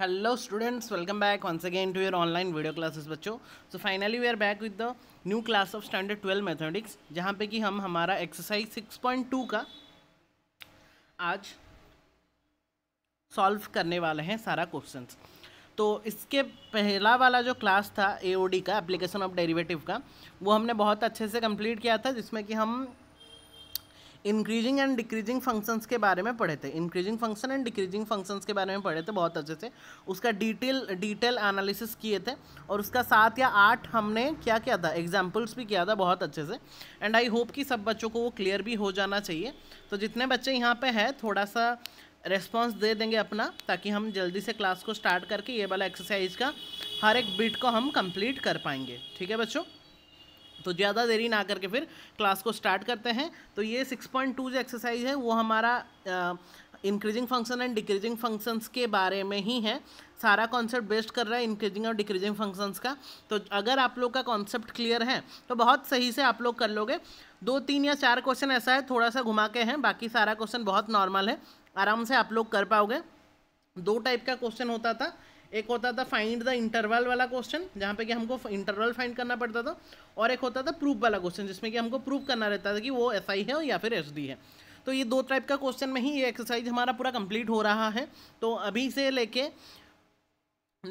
Hello students welcome back once again to your online video classes बच्चों so finally we are back with the new class of standard twelve mathematics जहां पे कि हम हमारा exercise 6.2 का आज solve करने वाले हैं सारा क्वेश्चंस तो इसके पहला वाला जो क्लास था एओडी का एप्लीकेशन ऑफ डेरीवेटिव का वो हमने बहुत अच्छे से कम्प्लीट किया था जिसमें कि हम इंक्रीजिंग एंड डिक्रीजिंग फंक्शंस के बारे में पढ़े थे increasing function and decreasing functions के बारे में पढ़े थे बहुत अच्छे से उसका डिटेल डिटेल एनालिसिस किए थे और उसका सात या आठ हमने क्या किया था एग्जाम्पल्स भी किया था बहुत अच्छे से एंड आई होप कि सब बच्चों को वो क्लियर भी हो जाना चाहिए तो जितने बच्चे यहाँ पर हैं थोड़ा सा रेस्पॉन्स दे देंगे अपना ताकि हम जल्दी से क्लास को स्टार्ट करके ये वाला एक्सरसाइज का हर एक बिट को हम कंप्लीट कर पाएंगे ठीक है बच्चों तो ज़्यादा देरी ना करके फिर क्लास को स्टार्ट करते हैं तो ये सिक्स पॉइंट टू जो एक्सरसाइज है वो हमारा increasing function and decreasing functions के बारे में ही है सारा कॉन्सेप्ट बेस्ड कर रहा है इंक्रीजिंग और डिक्रीजिंग फंक्शंस का तो अगर आप लोग का कॉन्सेप्ट क्लियर है तो बहुत सही से आप लोग कर लोगे दो तीन या चार क्वेश्चन ऐसा है थोड़ा सा घुमा के हैं बाकी सारा क्वेश्चन बहुत नॉर्मल है आराम से आप लोग कर पाओगे दो टाइप का क्वेश्चन होता था एक होता था फाइंड द इंटरवल वाला क्वेश्चन जहाँ पे कि हमको इंटरवल फाइंड करना पड़ता था और एक होता था प्रूफ वाला क्वेश्चन जिसमें कि हमको प्रूफ करना रहता था कि वो एस है या फिर एस है तो ये दो टाइप का क्वेश्चन में ही ये एक्सरसाइज हमारा पूरा कंप्लीट हो रहा है तो अभी से लेके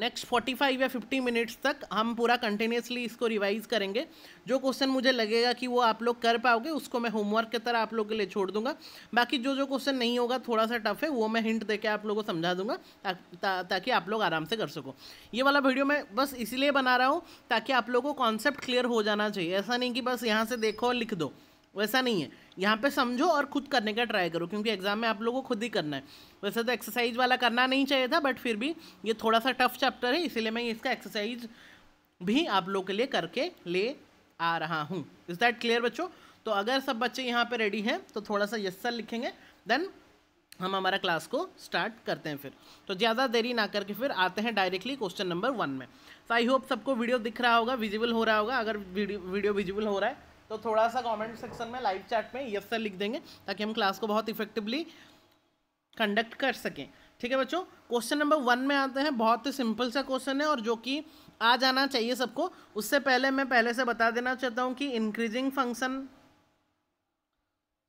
नेक्स्ट फोर्टी फाइव या फिफ्टी मिनट्स तक हम पूरा कंटिन्यूसली इसको रिवाइज करेंगे जो क्वेश्चन मुझे लगेगा कि वो आप लोग कर पाओगे उसको मैं होमवर्क की तरह आप लोग के लिए छोड़ दूंगा बाकी जो जो क्वेश्चन नहीं होगा थोड़ा सा टफ है वो मैं हिंट देके आप लोगों को समझा दूंगा ता, ता, ताकि आप लोग आराम से कर सको ये वाला वीडियो मैं बस इसलिए बना रहा हूँ ताकि आप लोग को कॉन्सेप्ट क्लियर हो जाना चाहिए ऐसा नहीं कि बस यहाँ से देखो और लिख दो वैसा नहीं है यहाँ पे समझो और खुद करने का ट्राई करो क्योंकि एग्ज़ाम में आप लोगों को खुद ही करना है वैसे तो एक्सरसाइज वाला करना नहीं चाहिए था बट फिर भी ये थोड़ा सा टफ चैप्टर है इसीलिए मैं इसका एक्सरसाइज भी आप लोग के लिए करके ले आ रहा हूँ इज़ दैट क्लियर बच्चों तो अगर सब बच्चे यहाँ पर रेडी हैं तो थोड़ा सा यस सर लिखेंगे देन हम हमारा क्लास को स्टार्ट करते हैं फिर तो ज़्यादा देरी ना करके फिर आते हैं डायरेक्टली क्वेश्चन नंबर वन में तो आई होप सबको वीडियो दिख रहा होगा विजिबल हो रहा होगा अगर वीडियो वीडियो विजिबल हो रहा है तो थोड़ा सा कमेंट सेक्शन में लाइव चैट में यस सर लिख देंगे ताकि हम क्लास को बहुत इफेक्टिवली कंडक्ट कर सकें ठीक है बच्चों क्वेश्चन नंबर वन में आते हैं बहुत ही सिंपल सा क्वेश्चन है और जो कि आ जाना चाहिए सबको उससे पहले मैं पहले से बता देना चाहता हूँ कि इंक्रीजिंग फंक्शन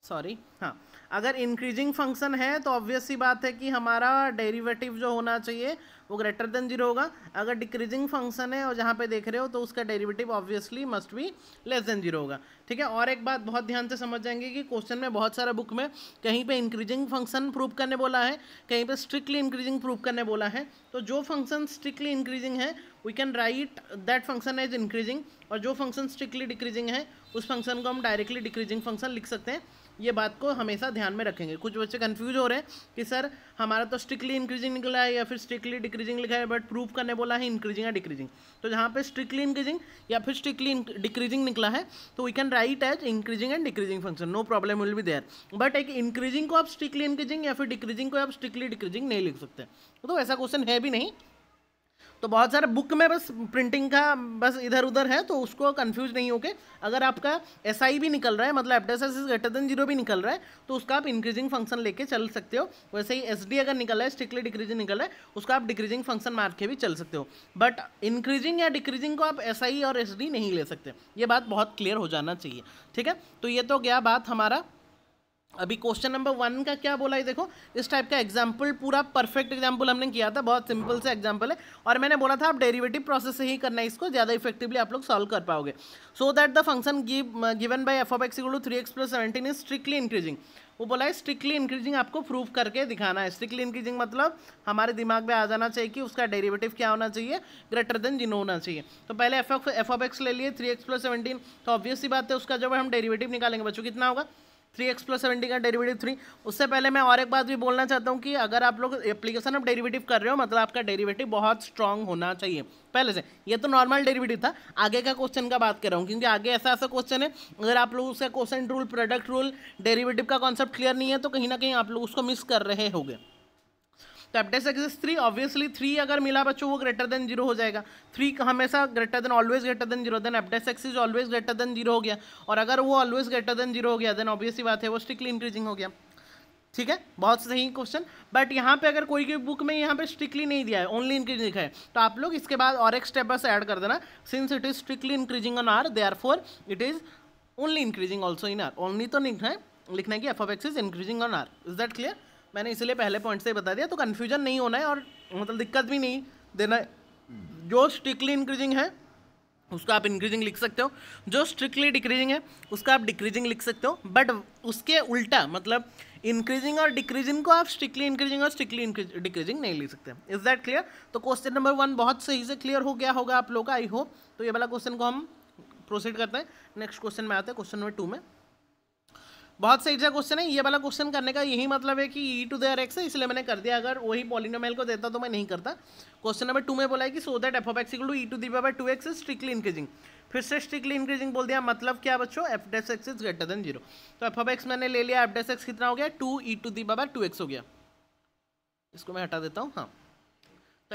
सॉरी हाँ अगर इंक्रीजिंग फंक्शन है तो ऑब्वियस सी बात है कि हमारा डेरिवेटिव जो होना चाहिए वो ग्रेटर देन जीरो होगा अगर डिक्रीजिंग फंक्शन है और जहाँ पे देख रहे हो तो उसका डेरिवेटिव ऑब्वियसली मस्ट भी लेस देन जीरो होगा ठीक है और एक बात बहुत ध्यान से समझ जाएंगे कि क्वेश्चन में बहुत सारा बुक में कहीं पे इंक्रीजिंग फंक्शन प्रूव करने बोला है कहीं पे स्ट्रिक्टली इंक्रीजिंग प्रूव करने बोला है तो जो फंक्शन स्ट्रिक्टली इंक्रीजिंग है we can write that function is increasing और जो फंक्शन स्ट्रिक्टली डिक्रीजिंग है उस फंक्शन को हम डायरेक्टली डिक्रीजिंग फंक्शन लिख सकते हैं ये बात को हमेशा ध्यान में रखेंगे कुछ बच्चे कन्फ्यूज हो रहे हैं कि सर हमारा तो स्ट्रिक्टली इंक्रीजिंग निकला है या फिर स्ट्रिक्टली डिक्रीजिंग लिखा है बट प्रूफ करने बोला है इंक्रीजिंग या डिक्रीजिंग तो जहाँ पे स्ट्रिक्टली इंक्रीजिंग या फिर स्ट्रिक्टली डिक्रीजिंग निकला है तो we can write as increasing and decreasing function no problem will भी देयर बट एक इंक्रीजिंग को आप स्ट्रिक्टली इंक्रीजिंग या फिर डिक्रीजिंग को आप स्ट्रिक्टली डिक्रीजिंग नहीं लिख सकते तो ऐसा क्वेश्चन है भी नहीं तो बहुत सारे बुक में बस प्रिंटिंग का बस इधर उधर है तो उसको कन्फ्यूज नहीं होके अगर आपका एस SI भी निकल रहा है मतलब F dash S is greater than zero भी निकल रहा है तो उसका आप इंक्रीजिंग फंक्शन लेके चल सकते हो वैसे ही एस डी अगर निकल रहा है स्ट्रिक्टली डिक्रीजिंग निकल रहा है उसका आप डिक्रीजिंग फंक्शन मार के भी चल सकते हो बट इंक्रीजिंग या डिक्रीजिंग को आप एस SI और एस नहीं ले सकते ये बात बहुत क्लियर हो जाना चाहिए ठीक है तो ये तो गया बात हमारा अभी क्वेश्चन नंबर वन का क्या बोला है देखो इस टाइप का एग्जाम्पल पूरा परफेक्ट एग्जाम्पल हमने किया था बहुत सिंपल से एग्जाम्पल है और मैंने बोला था आप डेरिवेटिव प्रोसेस से ही करना है इसको ज़्यादा इफेक्टिवली आप लोग सॉल्व कर पाओगे so that the function given by F of x to three X plus seventeen is strictly increasing वो बोला है स्ट्रिक्टली इंक्रीजिंग आपको प्रूफ करके दिखाना है स्ट्रिक्टली इंक्रीजिंग मतलब हमारे दिमाग में आ जाना चाहिए कि उसका डेरिवेटिव क्या होना चाहिए ग्रेटर देन जीरो होना चाहिए तो पहले एफ एफ ऑफ एक्स ले लिए थ्री एक्स प्लस सेवेंटीन तो ऑब्वियस सी बात है उसका जब हम डेरिवेटिव निकालेंगे बच्चों कितना होगा थ्री एक्स प्लस सेवेंटी का डेरिवेटिव थ्री उससे पहले मैं और एक बात भी बोलना चाहता हूँ कि अगर आप लोग एप्लीकेशन ऑफ डेरिवेटिव कर रहे हो मतलब आपका डेरिवेटिव बहुत स्ट्रांग होना चाहिए पहले से ये तो नॉर्मल डेरिवेटिव था आगे का क्वेश्चन का बात कर रहा हूँ क्योंकि आगे ऐसा ऐसा क्वेश्चन है अगर आप लोग उसका question rule product rule derivative का कॉन्सेप्ट क्लियर नहीं है तो कहीं ना कहीं आप लोग उसको मिस कर रहे होगे तो एप्टेस एक्सिस थ्री ऑब्वियसली थ्री अगर मिला बच्चों वो ग्रेटर देन जीरो हो जाएगा थ्री हमेशा greater than always greater than zero then एप्टेस axis always greater than zero हो गया और अगर वो ऑलवेज ग्रेटर देन जीरो हो गया देन ऑब्वियसली बात है वो स्ट्रिक्टली इंक्रीजिंग हो गया ठीक है बहुत सही क्वेश्चन बट यहाँ पे अगर कोई की बुक में यहाँ पे स्ट्रिक्टली नहीं दिया है ओनली इंक्रीजिंग लिखा है तो आप लोग इसके बाद और एक स्टेप बस ऐड कर देना since it is strictly increasing on R therefore it is only increasing also in R only तो लिखना है लिखना है कि F of x is increasing on R is that clear मैंने इसलिए पहले पॉइंट से ही बता दिया तो कन्फ्यूजन नहीं होना है और मतलब दिक्कत भी नहीं देना है जो स्ट्रिक्टली इंक्रीजिंग है उसका आप इंक्रीजिंग लिख सकते हो जो स्ट्रिक्टली डिक्रीजिंग है उसका आप डिक्रीजिंग लिख सकते हो बट उसके उल्टा मतलब इंक्रीजिंग और डिक्रीजिंग को आप स्ट्रिक्टली इंक्रीजिंग और स्ट्रिक्टली डिक्रीजिंग नहीं लिख सकते इज दैट क्लियर तो क्वेश्चन नंबर वन बहुत सही से क्लियर हो गया होगा आप लोग का आई होप तो ये वाला क्वेश्चन को हम प्रोसीड करते हैं नेक्स्ट क्वेश्चन में आते हैं क्वेश्चन नंबर टू में बहुत सही सा क्वेश्चन है ये वाला क्वेश्चन करने का यही मतलब है कि ई टू दर एक्स है इसलिए मैंने कर दिया अगर वही पॉलिनोमेल को देता तो मैं नहीं करता क्वेश्चन नंबर टू में बोला है कि so that F of x equal to E to the power two X is strictly increasing फिर से स्ट्रिक्टली इंक्रीजिंग बोल दिया मतलब क्या बच्चों F dash x is greater than zero तो एफ ऑफ एक्स मैंने ले लिया एफ डेस एक्स कितना हो गया two E to the power two X हो गया इसको मैं हटा देता हूँ हाँ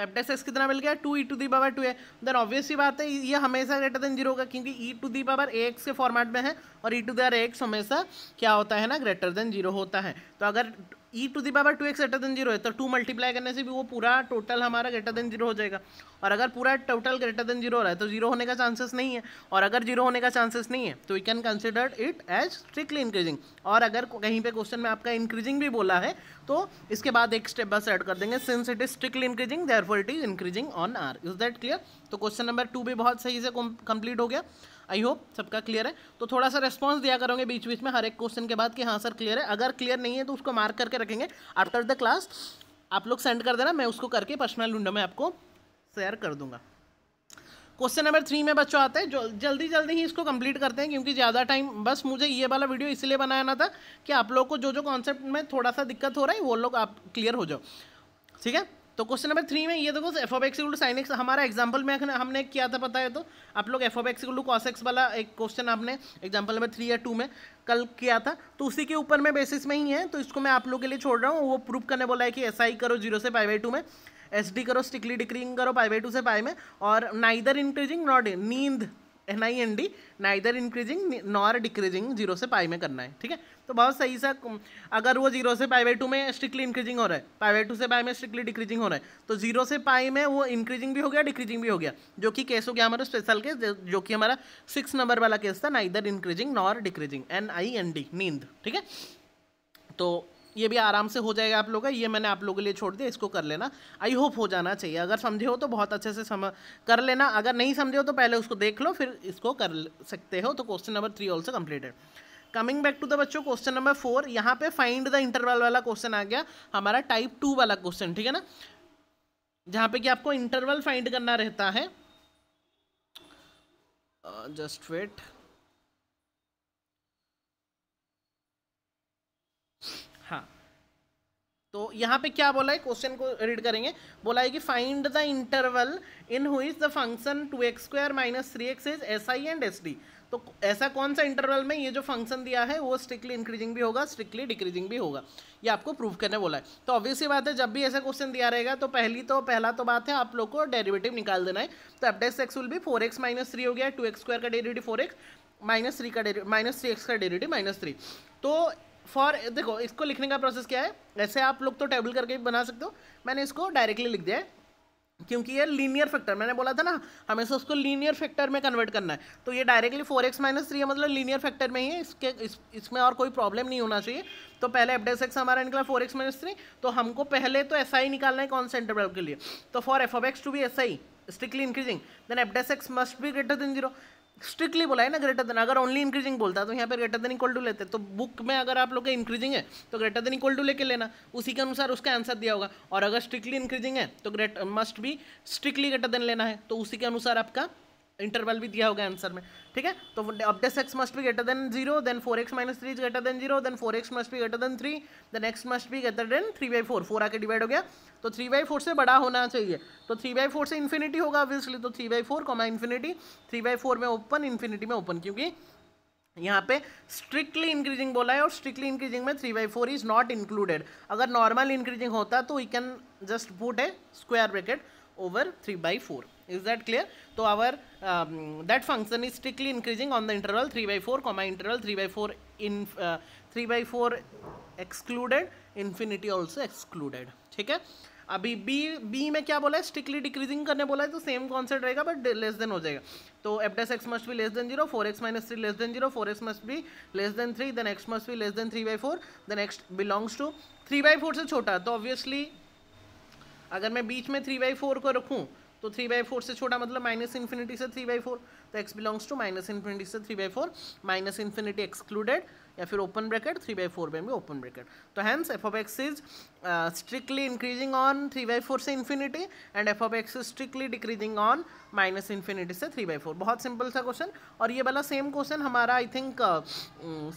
एफ डेस एक्स कितना मिल गया two E to the power two A then obviously बात है ये हमेशा ग्रेटर देन जीरो होगा क्योंकि E to the power A X के फॉर्मेट में है और E to the R X हमेशा क्या होता है ना ग्रेटर देन जीरो होता है तो अगर E to the power two X greater than zero है तो टू मल्टीप्लाई करने से भी वो पूरा टोटल हमारा ग्रेटर देन जीरो हो जाएगा और अगर पूरा टोटल ग्रेटर देन जीरो रहा है तो जीरो होने का चांसेस नहीं है और अगर जीरो होने का चांसेस नहीं है तो we can consider it as strictly increasing और अगर कहीं पे क्वेश्चन में आपका इंक्रीजिंग भी बोला है तो इसके बाद एक स्टेप बस एड कर देंगे since it is strictly increasing therefore it is increasing on R is that clear तो क्वेश्चन नंबर टू भी बहुत सही से कंप्लीट हो गया आई होप सबका क्लियर है तो थोड़ा सा रिस्पॉन्स दिया करोगे बीच बीच में हर एक क्वेश्चन के बाद कि हाँ सर क्लियर है अगर क्लियर नहीं है तो उसको मार्क करके रखेंगे आफ्टर द क्लास आप लोग सेंड कर देना मैं उसको करके पर्सनल विंडो में आपको शेयर कर दूंगा क्वेश्चन नंबर थ्री में बच्चों आते हैं जो जल्दी जल्दी ही इसको कंप्लीट करते हैं क्योंकि ज़्यादा टाइम बस मुझे ये वाला वीडियो इसलिए बनाना था कि आप लोग को जो जो कॉन्सेप्ट में थोड़ा सा दिक्कत हो रहा है वो लोग आप क्लियर हो जाओ ठीक है तो क्वेश्चन नंबर थ्री में ये देखो F of x two sine X हमारा एग्जाम्पल में हमने किया था पता है तो आप लोग F of x two cos X वाला एक क्वेश्चन आपने एग्जाम्पल नंबर थ्री या टू में कल किया था तो उसी के ऊपर में बेसिस में ही है तो इसको मैं आप लोग के लिए छोड़ रहा हूँ वो प्रूफ करने बोला है कि एस SI करो जीरो से पाई बाई टू में एस डी करो स्टिकली डिक्रीइंग करो पाई बाई टू से पाई में और नाइदर इंक्रीजिंग नॉट नींद N I N D neither increasing nor decreasing zero से पाई में करना है ठीक है तो बहुत सही सा अगर वो जीरो से पाई बाई टू में स्ट्रिक्टली इंक्रीजिंग हो रहा है पाई बाई टू से पाई में स्ट्रिक्टली डिक्रीजिंग हो रहा है तो जीरो से पाई में वो इंक्रीजिंग भी हो गया डिक्रीजिंग भी हो गया जो कि केस हो गया हमारा स्पेशल केस जो कि हमारा सिक्स नंबर वाला केस था neither increasing nor decreasing N I N D नींद ठीक है तो ये भी आराम से हो जाएगा आप लोग का ये मैंने आप लोगों के लिए छोड़ दिया इसको कर लेना आई होप हो जाना चाहिए अगर समझे हो तो बहुत अच्छे से सम कर लेना अगर नहीं समझे हो तो पहले उसको देख लो फिर इसको कर सकते हो तो question number three also completed coming back to the बच्चों क्वेश्चन नंबर फोर यहाँ पे फाइंड द इंटरवल वाला क्वेश्चन आ गया हमारा टाइप टू वाला क्वेश्चन ठीक है ना जहाँ पे कि आपको इंटरवल फाइंड करना रहता है जस्ट uh, वेट तो यहाँ पे क्या बोला है क्वेश्चन को रीड करेंगे बोला है कि फाइंड द इंटरवल इन हुई the function two x square minus three X is S I and S D तो ऐसा कौन सा इंटरवल में ये जो फंक्शन दिया है वो स्ट्रिक्टली इंक्रीजिंग भी होगा स्ट्रिक्टली डिक्रीजिंग भी होगा ये आपको प्रूव करने बोला है तो ऑब्वियसली बात है जब भी ऐसा क्वेश्चन दिया रहेगा तो पहली तो पहला तो बात है आप लोग को डेरिवेटिव निकाल देना है तो dash x will be four x minus three हो गया टू एक्स स्क्वायर का derivative four x minus three का डेरिव माइनस थ्री एक्स का डेरिवेटिव माइनस थ्री तो फॉर देखो इसको लिखने का प्रोसेस क्या है ऐसे आप लोग तो टेबल करके भी बना सकते हो मैंने इसको डायरेक्टली लिख दिया है क्योंकि ये लीनियर फैक्टर मैंने बोला था ना हमेशा उसको लीनियर फैक्टर में कन्वर्ट करना है तो ये directly four x minus three है मतलब लीनियर फैक्टर में ही है इसके इस इसमें और कोई प्रॉब्लम नहीं होना चाहिए तो पहले एफ डेस एक्स हमारा निकला फोर एक्स माइनस थ्री तो हमको पहले तो एस आई निकालना है कौन से इंटरवल के लिए तो for f of x to be S I strictly increasing then f dash x must be greater than zero strictly बोला है ना ग्रेटर देन अगर ओनली इंक्रीजिंग बोलता तो यहाँ पर ग्रेटर देन इक्वल टू लेते तो बुक में अगर आप लोग इंक्रीजिंग है तो ग्रेटर देन इक्वल टू लेके लेना उसी के अनुसार उसका आंसर दिया होगा और अगर स्ट्रिक्टली इंक्रीजिंग है तो great must be strictly greater than लेना है तो उसी के अनुसार आपका इंटरवल भी दिया होगा आंसर में ठीक है तो अब एक्स मस्ट भी greater than zero then four x minus three greater than zero then four x must भी greater than three then x must भी greater than three by four four आके डिवाइड हो गया तो थ्री बाई फोर से बड़ा होना चाहिए तो थ्री बाई फोर से इन्फिनिटी होगा ऑब्वियसली तो three by four comma infinity three by four में ओपन इन्फिनिटी में ओपन क्योंकि यहाँ पे स्ट्रिक्टली इंक्रीजिंग बोला है और स्ट्रिक्टली इंक्रीजिंग में three by four is not included अगर नॉर्मल इंक्रीजिंग होता तो we can just put a square bracket over three by four is that clear तो our that function is strictly increasing on the interval three by four comma interval three by four in three by four excluded infinity also excluded ठीक है अभी B B में क्या बोला है strictly decreasing करने बोला है तो सेम कॉन्सेप्ट रहेगा बट लेस देन हो जाएगा तो एफ डेस एक्स मस्ट भी less than zero four x minus three less than zero four x must भी less than three then x must भी less than three by four then x belongs to three by four से छोटा तो obviously अगर मैं बीच में three by four को रखूँ तो थ्री बाई फोर से छोटा मतलब माइनस इन्फिनिटी से थ्री बाई फोर तो x belongs to minus infinity से three by four minus infinity excluded या फिर open bracket three by four में भी ओपन ब्रैकेट तो hence f of x is strictly increasing on three by four से infinity and f of x is strictly decreasing on minus infinity से three by four बहुत simple सा question और ये वाला सेम क्वेश्चन हमारा I think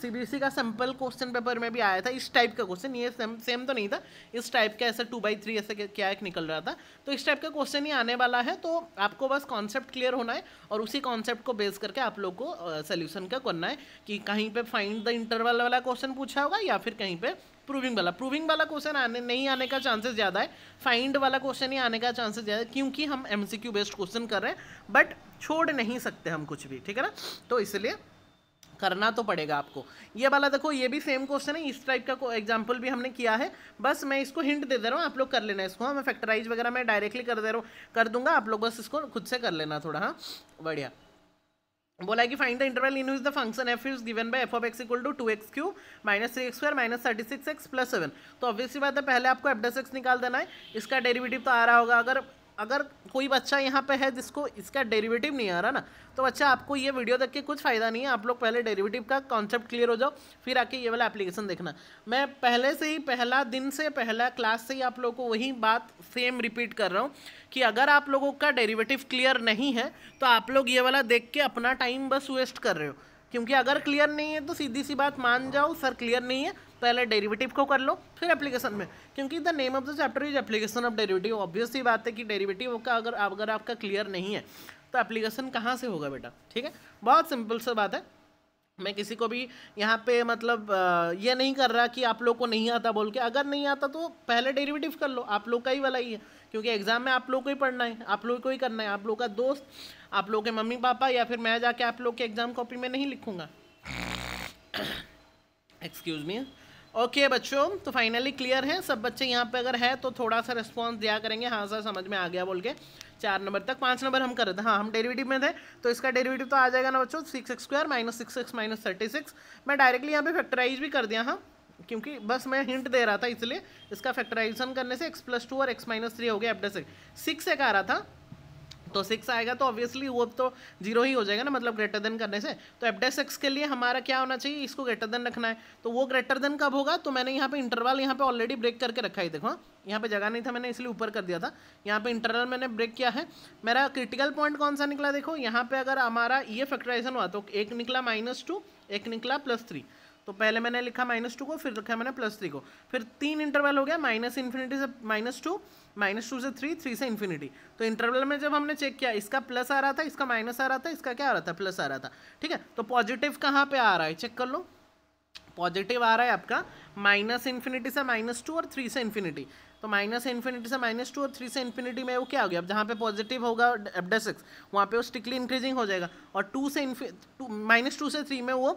CBSE का simple question paper में भी आया था इस टाइप का क्वेश्चन ये सेम सेम तो नहीं था इस टाइप का ऐसा टू बाई थ्री ऐसा क्या एक निकल रहा था तो इस टाइप का क्वेश्चन ही आने वाला है तो आपको बस कॉन्सेप्ट क्लियर होना है और उसी कॉन्सेप्ट कॉन्सेप्ट को बेस करके आप लोग को सोल्यूशन का करना है कि कहीं पे फाइंड द इंटरवल वाला क्वेश्चन पूछा होगा या फिर कहीं पे प्रूविंग वाला प्रूविंग वाला क्वेश्चन आने नहीं आने का चांसेस ज़्यादा है फाइंड वाला क्वेश्चन ही आने का चांसेस ज़्यादा है क्योंकि हम एम बेस्ड क्वेश्चन कर रहे हैं बट छोड़ नहीं सकते हम कुछ भी ठीक है ना तो इसलिए करना तो पड़ेगा आपको ये वाला देखो ये भी सेम क्वेश्चन है इस टाइप का एग्जाम्पल भी हमने किया है बस मैं इसको हिंट दे दे रहा हूँ आप लोग कर लेना इसको हाँ मैं फैक्टराइज वगैरह मैं डायरेक्टली कर दे रहा हूँ कर दूंगा आप लोग बस इसको खुद से कर लेना थोड़ा हाँ बढ़िया बोला कि find the interval in the function f is given by f of x equal to two x cube minus three x square minus thirty six x plus seven तो ऑब्वियसली बात है पहले आपको एफ डस एक्स निकाल देना है इसका derivative तो आ रहा होगा अगर अगर कोई बच्चा यहाँ पे है जिसको इसका डेरिवेटिव नहीं आ रहा ना तो बच्चा आपको ये वीडियो देख के कुछ फ़ायदा नहीं है आप लोग पहले डेरिवेटिव का कॉन्सेप्ट क्लियर हो जाओ फिर आके ये वाला एप्लीकेशन देखना मैं पहले से ही पहला दिन से पहला क्लास से ही आप लोगों को वही बात सेम रिपीट कर रहा हूँ कि अगर आप लोगों का डेरीवेटिव क्लियर नहीं है तो आप लोग ये वाला देख के अपना टाइम बस वेस्ट कर रहे हो क्योंकि अगर क्लियर नहीं है तो सीधी सी बात मान जाओ सर क्लियर नहीं है पहले डेरिवेटिव को कर लो फिर एप्लीकेशन में क्योंकि the name of the chapter is application of derivative obviously बात है कि डेरिवेटिव का अगर अगर आपका क्लियर नहीं है तो एप्लीकेशन कहाँ से होगा बेटा ठीक है बहुत सिंपल सा बात है मैं किसी को भी यहाँ पे मतलब ये नहीं कर रहा कि आप लोग को नहीं आता बोल के अगर नहीं आता तो पहले डेरिवेटिव कर लो आप लोग का ही वाला ही है क्योंकि एग्ज़ाम में आप लोग को ही पढ़ना है आप लोग को ही करना है आप लोग का दोस्त आप लोग के मम्मी पापा या फिर मैं जाके आप लोग के एग्ज़ाम कॉपी में नहीं लिखूँगा एक्सक्यूज़ मी ओके okay, बच्चों तो फाइनली क्लियर है सब बच्चे यहाँ पे अगर है तो थोड़ा सा रिस्पॉन्स दिया करेंगे हाँ सर समझ में आ गया बोल के चार नंबर तक पाँच नंबर हम कर रहे थे हाँ हम डेरिवेटिव में थे तो इसका डेरिवेटिव तो आ जाएगा ना बच्चों six square minus six x minus thirty six मैं डायरेक्टली यहाँ पे फैक्टराइज भी कर दिया हाँ क्योंकि बस मैं हिंट दे रहा था इसलिए इसका फैक्टराइजेशन करने से एक्स प्लस टू और एक्स माइनस थ्री हो गया सिक्स सिक्स एक आ रहा था तो सिक्स आएगा तो ऑब्वियसली वो तो जीरो ही हो जाएगा ना मतलब ग्रेटर देन करने से तो एफ डैश एक्स के लिए हमारा क्या होना चाहिए इसको ग्रेटर देन रखना है तो वो ग्रेटर देन कब होगा तो मैंने यहाँ पे इंटरवल यहाँ पे ऑलरेडी ब्रेक करके रखा है देखो यहाँ पे जगह नहीं था मैंने इसलिए ऊपर कर दिया था यहाँ पे इंटरनल मैंने ब्रेक किया है मेरा क्रिटिकल पॉइंट कौन सा निकला देखो यहाँ पे अगर हमारा ये फैक्टराइजेशन हुआ तो एक निकला माइनस टू एक निकला प्लस थ्री तो पहले मैंने लिखा माइनस टू को फिर लिखा मैंने प्लस थ्री को फिर तीन इंटरवल हो गया माइनस इन्फिनिटी से माइनस टू माइनस टू से थ्री थ्री से इन्फिनिटी तो इंटरवल में जब हमने चेक किया इसका प्लस आ रहा था इसका माइनस आ रहा था इसका क्या आ रहा था प्लस आ रहा था ठीक है तो पॉजिटिव कहाँ पर आ रहा है चेक कर लो पॉजिटिव आ रहा है आपका माइनस इन्फिनिटी से माइनस टू और थ्री से इन्फिनिटी तो माइनस इन्फिनिटी से माइनस टू और थ्री से इन्फिनिटी में वो क्या हो गया अब जहाँ पे पॉजिटिव होगा एबडा सिक्स वहाँ पे वो स्ट्रिकली इंक्रीजिंग हो जाएगा और टू से माइनस टू से थ्री में वो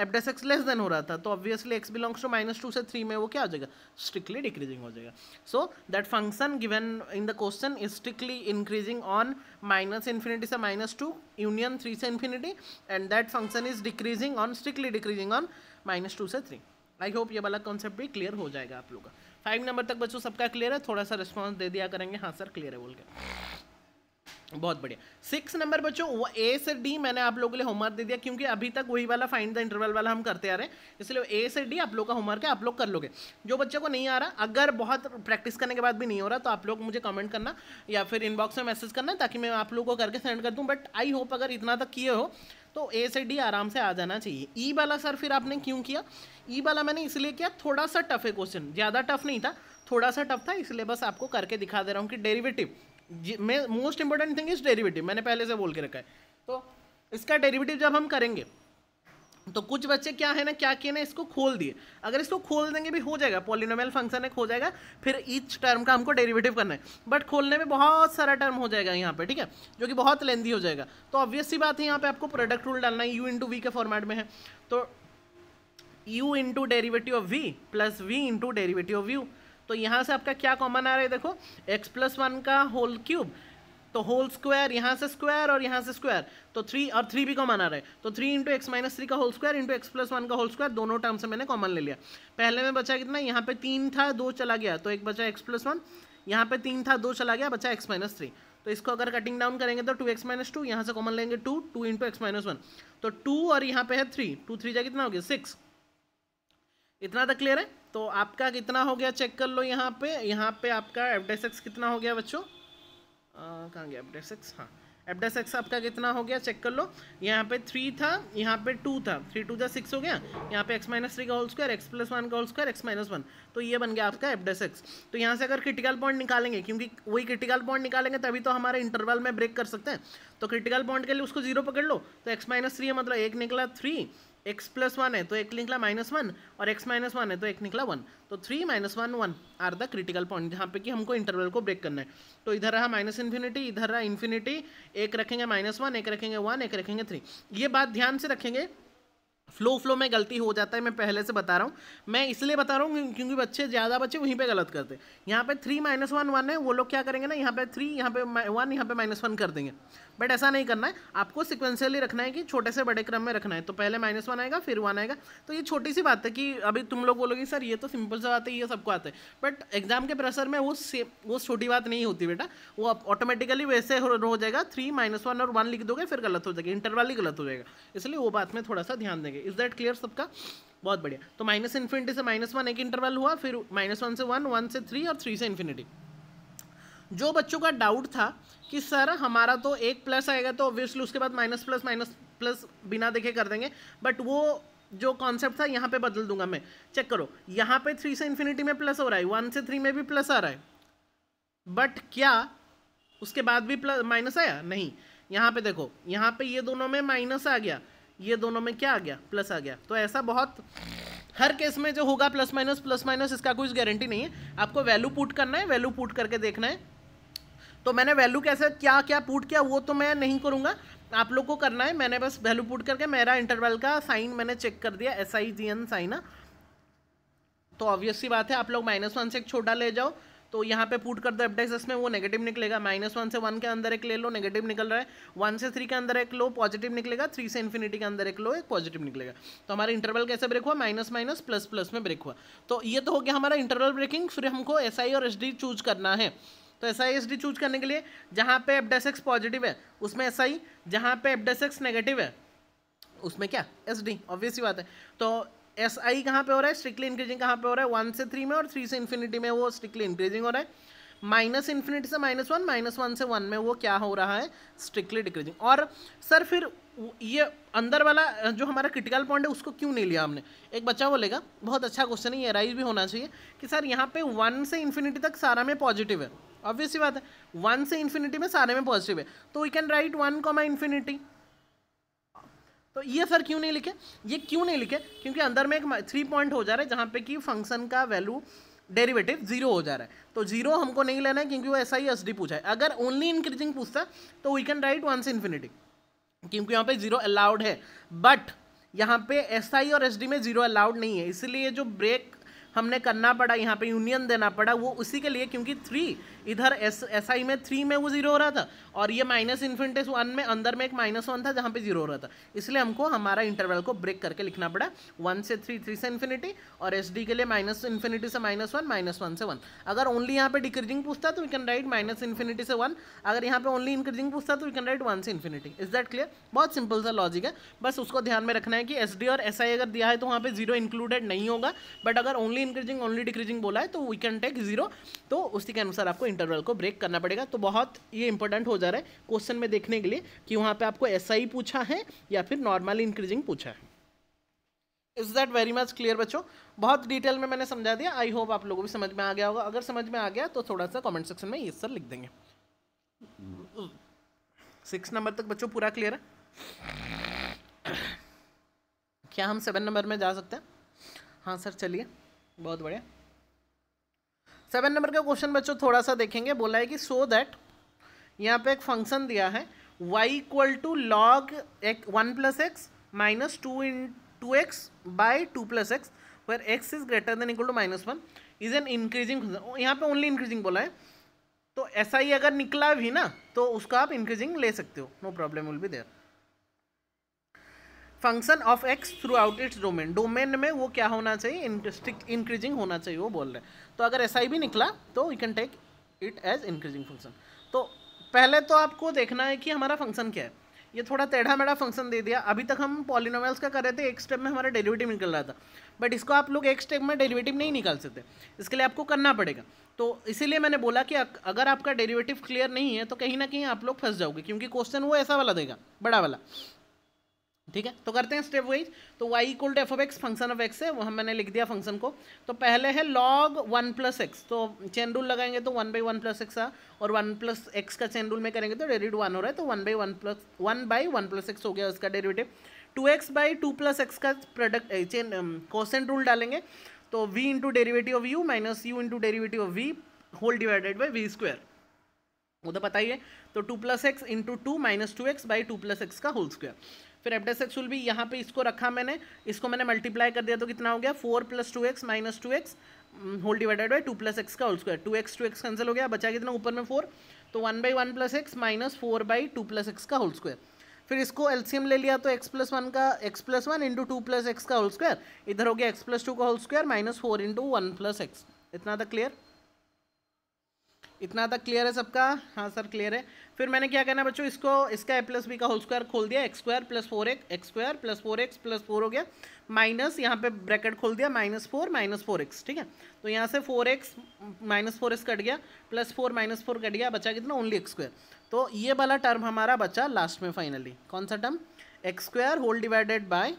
एबडा सिक्स लेस देन हो रहा था तो obviously x belongs to minus two से थ्री में वो क्या हो जाएगा स्ट्रिक्टली डिक्रीजिंग हो जाएगा so that function given in the question is strictly increasing on minus infinity से माइनस टू यूनियन थ्री से infinity and that function is decreasing on strictly decreasing on minus two से three I hope ये वाला concept भी clear हो जाएगा आप लोग का फाइव नंबर तक बच्चों सबका क्लियर है थोड़ा सा रिस्पॉन्स दे दिया करेंगे हाँ सर क्लियर है बोल के बहुत बढ़िया सिक्स नंबर बच्चों वो ए से डी मैंने आप लोगों के लिए होमवर्क दे दिया क्योंकि अभी तक वही वाला फाइंड द इंटरवल वाला हम करते आ रहे हैं इसलिए ए से डी आप लोग का होमवर्क है आप लोग कर लोगे जो बच्चे को नहीं आ रहा अगर बहुत प्रैक्टिस करने के बाद भी नहीं हो रहा तो आप लोग मुझे कमेंट करना या फिर इनबॉक्स में मैसेज करना ताकि मैं आप लोग को करके सेंड कर दूँ बट आई होप अगर इतना तक किए हो तो ए से डी आराम से आ जाना चाहिए ई e वाला सर फिर आपने क्यों किया ई e वाला मैंने इसलिए किया थोड़ा सा टफ है क्वेश्चन ज़्यादा टफ नहीं था थोड़ा सा टफ था इसलिए बस आपको करके दिखा दे रहा हूँ कि डेरिवेटिव मैं most important thing is derivative मैंने पहले से बोल के रखा है तो इसका डेरिवेटिव जब हम करेंगे तो कुछ बच्चे क्या है ना क्या किए ना इसको खोल दिए अगर इसको खोल देंगे भी हो जाएगा पॉलिनोमियल फंक्शन है हो जाएगा फिर ईच टर्म का हमको डेरिवेटिव करना है बट खोलने में बहुत सारा टर्म हो जाएगा यहाँ पे ठीक है जो कि बहुत लेंदी हो जाएगा तो ऑब्वियस सी बात है यहाँ पे आपको प्रोडक्ट रूल डालना है यू इंटू वी के फॉर्मेट में है तो u into derivative of v plus v into derivative of u तो यहाँ से आपका क्या कॉमन आ रहा है देखो एक्स प्लस वन का होल क्यूब तो होल स्क्वायर यहाँ से स्क्वायर और यहाँ से स्क्वायर तो थ्री और थ्री भी कॉमन आ रहा है तो three into x minus three का whole square into x plus one का होल स्क्वायर दोनों टर्म से मैंने कॉमन ले लिया पहले में बचा कितना यहाँ पे तीन था दो चला गया तो एक बचा एक्स प्लस वन यहाँ पे तीन था दो चला गया बचा एक्स माइनस थ्री तो इसको अगर कटिंग डाउन करेंगे तो टू एक्स माइनस टू यहाँ से कॉमन लेंगे two two into x minus one तो टू और यहाँ पे है थ्री टू थ्री जाए कितना हो गया सिक्स इतना तक क्लियर है तो आपका कितना हो गया चेक कर लो यहाँ पे यहाँ पे आपका एफ कितना हो गया बच्चों कहाँ गया एपडेस एक्स हाँ एपडेस एक्स आपका कितना हो गया चेक कर लो यहाँ पे थ्री था यहाँ पे टू था थ्री टू जा सिक्स हो गया यहाँ पे एक्स माइनस थ्री का whole square x plus one का whole square x minus one तो ये बन गया आपका एपडेस एक्स तो यहाँ से अगर क्रिटिकल पॉइंट निकालेंगे क्योंकि वही क्रिटिकल पॉइंट निकालेंगे तभी तो हमारे इंटरवल में ब्रेक कर सकते हैं तो क्रिटिकल पॉइंट के लिए उसको जीरो पकड़ लो तो एक्स माइनस थ्री है मतलब एक निकला थ्री एक्स प्लस वन है तो एक निकला माइनस वन और एक्स माइनस वन है तो एक निकला वन तो three minus one one are the critical point जहाँ पे कि हमको इंटरवल को ब्रेक करना है तो इधर रहा माइनस इन्फिनिटी इधर रहा इन्फिनिटी एक रखेंगे माइनस वन एक रखेंगे वन एक रखेंगे थ्री ये बात ध्यान से रखेंगे फ्लो फ्लो में गलती हो जाता है मैं पहले से बता रहा हूँ मैं इसलिए बता रहा हूँ क्योंकि बच्चे ज़्यादा बच्चे वहीं पे गलत करते हैं यहाँ पे थ्री माइनस वन वन है वो लोग क्या करेंगे ना यहाँ पे थ्री यहाँ पे वन यहाँ पे माइनस वन कर देंगे बट ऐसा नहीं करना है आपको सिक्वेंशियली रखना है कि छोटे से बड़े क्रम में रखना है तो पहले माइनस वन आएगा फिर वन आएगा तो ये छोटी सी बात है कि अभी तुम लोग बोलोगे सर ये तो सिंपल से बात है ये सबको आता है बट एग्जाम के प्रेशर में वो से वो छोटी बात नहीं होती बेटा वो ऑटोमेटिकली वैसे हो, हो जाएगा थ्री माइनस वन और वन लिख दोगे फिर गलत हो जाएगा इंटरवल ही गलत हो जाएगा इसलिए वो बात में थोड़ा सा ध्यान देंगे इज दैट क्लियर सबका बहुत बढ़िया तो माइनस इन्फिनिटी से माइनस वन एक इंटरवल हुआ फिर माइनस वन से वन वन से थ्री और थ्री से इन्फिनिटी जो बच्चों का डाउट था कि सर हमारा तो एक प्लस आएगा तो ऑब्वियसली उसके बाद माइनस प्लस माइनस प्लस बिना देखे कर देंगे बट वो जो कॉन्सेप्ट था यहाँ पे बदल दूंगा मैं चेक करो यहाँ पे थ्री से इन्फिनिटी में प्लस हो रहा है वन से थ्री में भी प्लस आ रहा है बट क्या उसके बाद भी प्लस माइनस आया नहीं यहाँ पे देखो यहाँ पे ये दोनों में माइनस आ गया ये दोनों में क्या आ गया प्लस आ गया तो ऐसा बहुत हर केस में जो होगा प्लस माइनस प्लस माइनस इसका कोई गारंटी नहीं है आपको वैल्यू पुट करना है वैल्यू पुट करके देखना है तो मैंने वैल्यू कैसे क्या क्या पुट किया वो तो मैं नहीं करूँगा आप लोग को करना है मैंने बस वैल्यू पुट करके मेरा इंटरवल का साइन मैंने चेक कर दिया S I G N sign तो ऑब्वियस सी बात है आप लोग माइनस वन से एक छोटा ले जाओ तो यहाँ पे पुट कर दो एपडेक्स में वो नेगेटिव निकलेगा माइनस वन से वन के अंदर एक ले लो नेगेटिव निकल रहा है वन से थ्री के अंदर एक लो पॉजिटिव निकलेगा थ्री से इन्फिनिटी के अंदर एक लो एक पॉजिटिव निकलेगा तो हमारा इंटरवल कैसे ब्रेक हुआ माइनस माइनस प्लस प्लस में ब्रेक हुआ तो ये तो हो गया हमारा इंटरवल ब्रेकिंग फिर हमको एस SI और एस चूज करना है तो S I S D choose करने के लिए जहाँ पे एफ एक्स पॉजिटिव है उसमें एस आई जहाँ पे एफ एक्स नेगेटिव है उसमें क्या एस डी ऑब्वियस बात है तो एस आई कहाँ पे हो रहा है स्ट्रिक्टली इंक्रीजिंग कहाँ पे हो रहा है वन से थ्री में और थ्री से इन्फिनिटी में वो स्ट्रिक्टली इंक्रीजिंग हो रहा है माइनस इन्फिनिटी से माइनस वन माइनस वन से वन में वो क्या हो रहा है स्ट्रिक्टली डिक्रीजिंग और सर फिर ये अंदर वाला जो हमारा क्रिटिकल पॉइंट है उसको क्यों नहीं लिया हमने एक बच्चा बोलेगा बहुत अच्छा क्वेश्चन है ये राइज भी होना चाहिए कि सर यहाँ पे वन से इन्फिनिटी तक सारा में पॉजिटिव है ऑब्वियस ही बात है वन से इन्फिनिटी में सारे में पॉजिटिव है तो we can write one comma infinity तो ये सर क्यों नहीं लिखे ये क्यों नहीं लिखे क्योंकि अंदर में एक थ्री पॉइंट हो जा रहा है जहाँ पे कि फंक्शन का वैल्यू डेरिवेटिव जीरो हो जा रहा है तो जीरो हमको नहीं लेना है क्योंकि वो एस आई एस डी पूछा है अगर ओनली इंक्रीजिंग पूछता तो वी कैन राइट वन से इन्फिनिटी क्योंकि यहाँ पे जीरो अलाउड है बट यहाँ पे एस SI आई और एस डी में जीरो अलाउड नहीं है इसलिए जो ब्रेक हमने करना पड़ा यहाँ पे यूनियन देना पड़ा वो उसी के लिए क्योंकि थ्री इधर एस एस आई में थ्री में वो जीरो हो रहा था और ये माइनस इन्फिनटेस वन में अंदर में एक माइनस वन था जहाँ पे जीरो हो रहा था इसलिए हमको हमारा इंटरवल को ब्रेक करके लिखना पड़ा वन से थ्री थ्री से इन्फिनिटी और एस डी के लिए माइनस इन्फिनिटी से माइनस वन माइनस वन से वन अगर ओनली यहाँ पे डिक्रीजिंग पूछता तो we can write minus infinity से वन अगर यहाँ पे ओनली इंक्रीजिंग पूछता तो वी कैन राइट वन से इन्फिनिटी इज दैट क्लियर बहुत सिंपल सा लॉजिक है बस उसको ध्यान में रखना है कि एस डी और एस आई अगर दिया है तो वहाँ पर जीरो इंक्लूडेड नहीं होगा बट अगर ओनली इंक्रीजिंग ओनली डिक्रीजिंग बोला है तो वी कैन टेक जीरो तो उसी के अनुसार आपको इंटरवल को ब्रेक करना पड़ेगा तो बहुत ये इंपॉर्टेंट हो जा रहा है क्वेश्चन में देखने के लिए कि वहाँ पे आपको एस SI पूछा है या फिर नॉर्मल इंक्रीजिंग पूछा है is that very much clear बच्चों बहुत डिटेल में मैंने समझा दिया आई होप आप लोगों को भी समझ में आ गया होगा अगर समझ में आ गया तो थोड़ा सा कॉमेंट सेक्शन में ये सर लिख देंगे सिक्स नंबर तक बच्चों पूरा क्लियर है क्या हम सेवन नंबर में जा सकते हैं हाँ सर चलिए बहुत बढ़िया सेवन नंबर का क्वेश्चन बच्चों थोड़ा सा देखेंगे बोला है कि सो दैट यहाँ पे एक फंक्शन दिया है y इक्वल टू लॉग एक one plus x minus two in to x by two plus x where x is greater than equal to minus one is an increasing function यहाँ पे only increasing बोला है तो ऐसा ही अगर निकला भी ना तो उसका आप इंक्रीजिंग ले सकते हो no problem will be there function of x throughout its domain domain में वो क्या होना चाहिए इंक्रीजिंग होना चाहिए वो बोल रहे हैं तो अगर ऐसा ही भी निकला तो you can take it as increasing function तो पहले तो आपको देखना है कि हमारा फंक्शन क्या है ये थोड़ा टेढ़ा मेढ़ा फंक्शन दे दिया अभी तक हम पॉलिनोमल्स का कर रहे थे एक स्टेप में हमारा डेरिवेटिव निकल रहा था बट इसको आप लोग एक स्टेप में डेरिवेटिव नहीं निकाल सकते इसके लिए आपको करना पड़ेगा तो इसीलिए मैंने बोला कि अगर आपका डेरिवेटिव क्लियर नहीं है तो कहीं ना कहीं आप लोग फंस जाओगे क्योंकि क्वेश्चन वो ऐसा वाला देगा बड़ा वाला ठीक है तो करते हैं स्टेप वाइज तो y equal to f of x function of x है वह मैंने लिख दिया फंक्शन को तो पहले है log वन प्लस एक्स तो चेन रूल लगाएंगे तो one by one plus x आ और वन प्लस एक्स का चेन रूल में करेंगे तो डेरिवेटिव वन हो रहा है तो one by one plus one by one plus x हो गया उसका derivative two x by two plus x का प्रोडक्ट चेन कोसेंट रूल डालेंगे तो v into derivative of u minus u into derivative of we whole divided by v square वो तो पता ही है तो two plus x into two minus two x by two plus x का whole square फिर f dash x will be यहाँ पे इसको रखा मैंने इसको मैंने मल्टीप्लाई कर दिया तो कितना हो गया four plus two x minus two x whole divided by two plus x का whole square two x two x cancel हो गया बचा कितना ऊपर में फोर तो one by one plus x minus four by two plus x का whole square फिर इसको एलसीएम ले लिया तो एक्स प्लस वन का x plus one into two plus x का होल स्क्वायर इधर हो गया एक्स प्लस टू का whole square minus four into one plus x इतना था क्लियर इतना तक क्लियर है सबका हाँ सर क्लियर है फिर मैंने क्या करना बच्चों इसको इसका ए प्लस बी का होल स्क्वायर खोल दिया एक्स स्क्वायर प्लस फोर एक x square plus four x plus four हो गया माइनस यहाँ पे ब्रैकेट खोल दिया minus four minus four x ठीक है तो यहाँ से four x minus four x cut गया plus four minus four cut गया बचा कितना ओनली एक्स स्क्वायर तो ये वाला टर्म हमारा बचा लास्ट में फाइनली कौन सा term x square whole divided by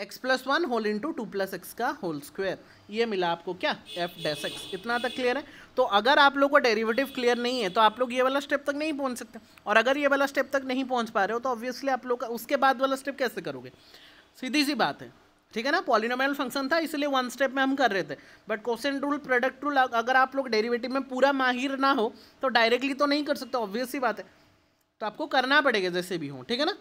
x plus one whole into two plus x का होल स्क्वायर ये मिला आपको क्या एफ डैस एक्स इतना तक क्लियर है तो अगर आप लोग को डेरिवेटिव क्लियर नहीं है तो आप लोग ये वाला स्टेप तक नहीं पहुंच सकते और अगर ये वाला स्टेप तक नहीं पहुंच पा रहे हो तो ऑब्वियसली आप लोग का उसके बाद वाला स्टेप कैसे करोगे सीधी सी बात है ठीक है ना पॉलिनोमियल फंक्शन था इसलिए वन स्टेप में हम कर रहे थे but question rule product rule अगर आप लोग डेरिवेटिव में पूरा माहिर ना हो तो डायरेक्टली तो नहीं कर सकते ऑब्वियस बात है तो आपको करना पड़ेगा जैसे भी हो ठीक है ना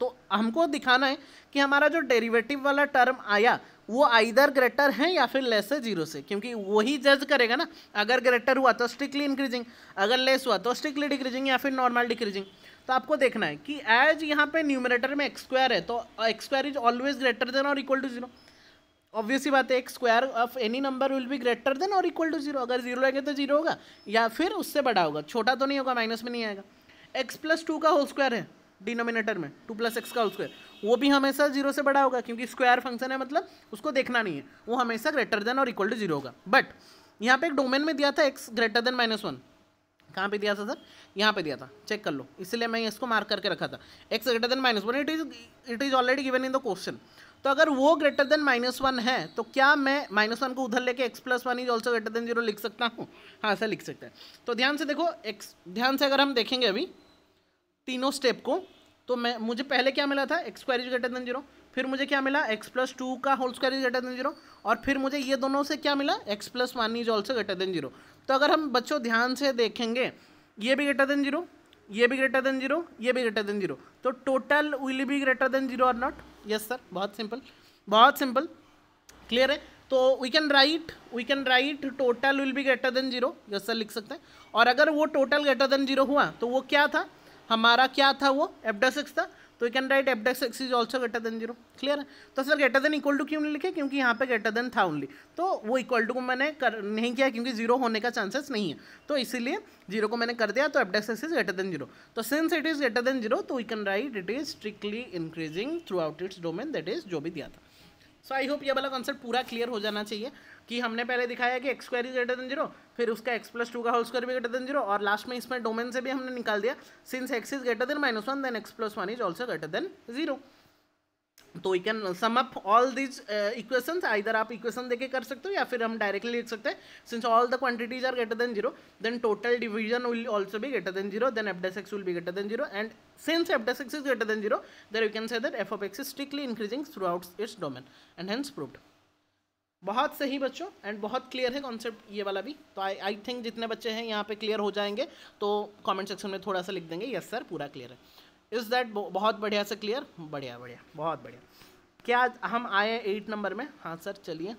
तो हमको दिखाना है कि हमारा जो डेरिवेटिव वाला टर्म आया वो आइदर ग्रेटर है या फिर लेस है जीरो से क्योंकि वही जज करेगा ना अगर ग्रेटर हुआ तो स्ट्रिक्टली इंक्रीजिंग अगर लेस हुआ तो स्ट्रिक्टली डिक्रीजिंग या फिर नॉर्मल डिक्रीजिंग तो आपको देखना है कि एज यहाँ पे न्यूमिनेटर में एक्स स्क्वायर है तो x square is always greater than और इक्वल टू जीरो ऑब्वियसली बात है एक square of any number will be greater than और इक्वल टू जीरो अगर जीरो लगे तो जीरो होगा या फिर उससे बड़ा होगा छोटा तो नहीं होगा माइनस में नहीं आएगा एक्स प्लस टू का होल स्क्वायर है डिनोमिनेटर में टू प्लस एक्स का स्क्वायर वो भी हमेशा जीरो से बड़ा होगा क्योंकि स्क्वायर फंक्शन है मतलब उसको देखना नहीं है वो हमेशा ग्रेटर देन और इक्वल टू जीरो होगा बट यहाँ पे एक डोमेन में दिया था x greater than minus one कहाँ पे दिया था सर यहाँ पे दिया था चेक कर लो इसलिए मैं इसको मार्क करके रखा था x greater than minus one it is it is already given in the question तो अगर वो ग्रेटर देन माइनस वन है तो क्या मैं माइनस वन को उधर लेके x plus one is also greater than zero लिख सकता हूँ हाँ सर लिख सकते हैं तो ध्यान से देखो एक्स ध्यान से अगर हम देखेंगे अभी तीनों स्टेप को तो मैं मुझे पहले क्या मिला था x square is greater than zero फिर मुझे क्या मिला एक्स प्लस टू का whole square is greater than zero और फिर मुझे ये दोनों से क्या मिला x plus one is also greater than zero तो अगर हम बच्चों ध्यान से देखेंगे ये भी ग्रेटर देन जीरो ये भी ग्रेटर देन जीरो ये भी ग्रेटर देन जीरो तो total will be greater than zero और नॉट यस सर बहुत सिंपल बहुत सिंपल क्लियर है तो we can write we can write total will be greater than zero yes sir लिख सकते हैं और अगर वो टोटल ग्रेटर देन जीरो हुआ तो वो क्या था हमारा क्या था वो एफडस एक्स था तो you can write f dash x is also greater than zero clear है तो sir greater than equal to क्यों नहीं लिखे क्योंकि यहाँ पे ग्रेटर देन था ओनली तो वो इक्वल टू को मैंने कर नहीं किया क्योंकि जीरो होने का चांसेस नहीं है तो इसीलिए जीरो को मैंने कर दिया तो f dash x is greater than zero तो since it is greater than zero तो you can write it is strictly increasing throughout its domain that is जो भी दिया था सो आई होप ये वाला कॉन्सेप्ट पूरा क्लियर हो जाना चाहिए कि हमने पहले दिखाया कि x square is greater than zero फिर उसका एक्स प्लस टू का होल स्क्वायर भी ग्रेटर देन जीरो और लास्ट में इसमें डोमेन से भी हमने निकाल दिया since x is greater than minus one then x plus one is also greater than zero तो we can sum up all these equations either आप इक्वेशन देके कर सकते हो या फिर हम डायरेक्टली लिख सकते हैं since all the quantities are greater than zero then total division will also भी greater than zero then f x will भी greater than zero and since f x is greater than zero there you can say that F of x is strictly increasing throughout its domain and hence proved बहुत सही बच्चों and बहुत clear है concept ये वाला भी तो आई I think जितने बच्चे हैं यहाँ पे क्लियर हो जाएंगे तो कमेंट सेक्शन में थोड़ा सा लिख देंगे यस सर पूरा क्लियर है इज़ दैट बहुत बढ़िया से क्लियर बढ़िया बढ़िया बहुत बढ़िया क्या हम आए हैं एट नंबर में हाँ सर चलिए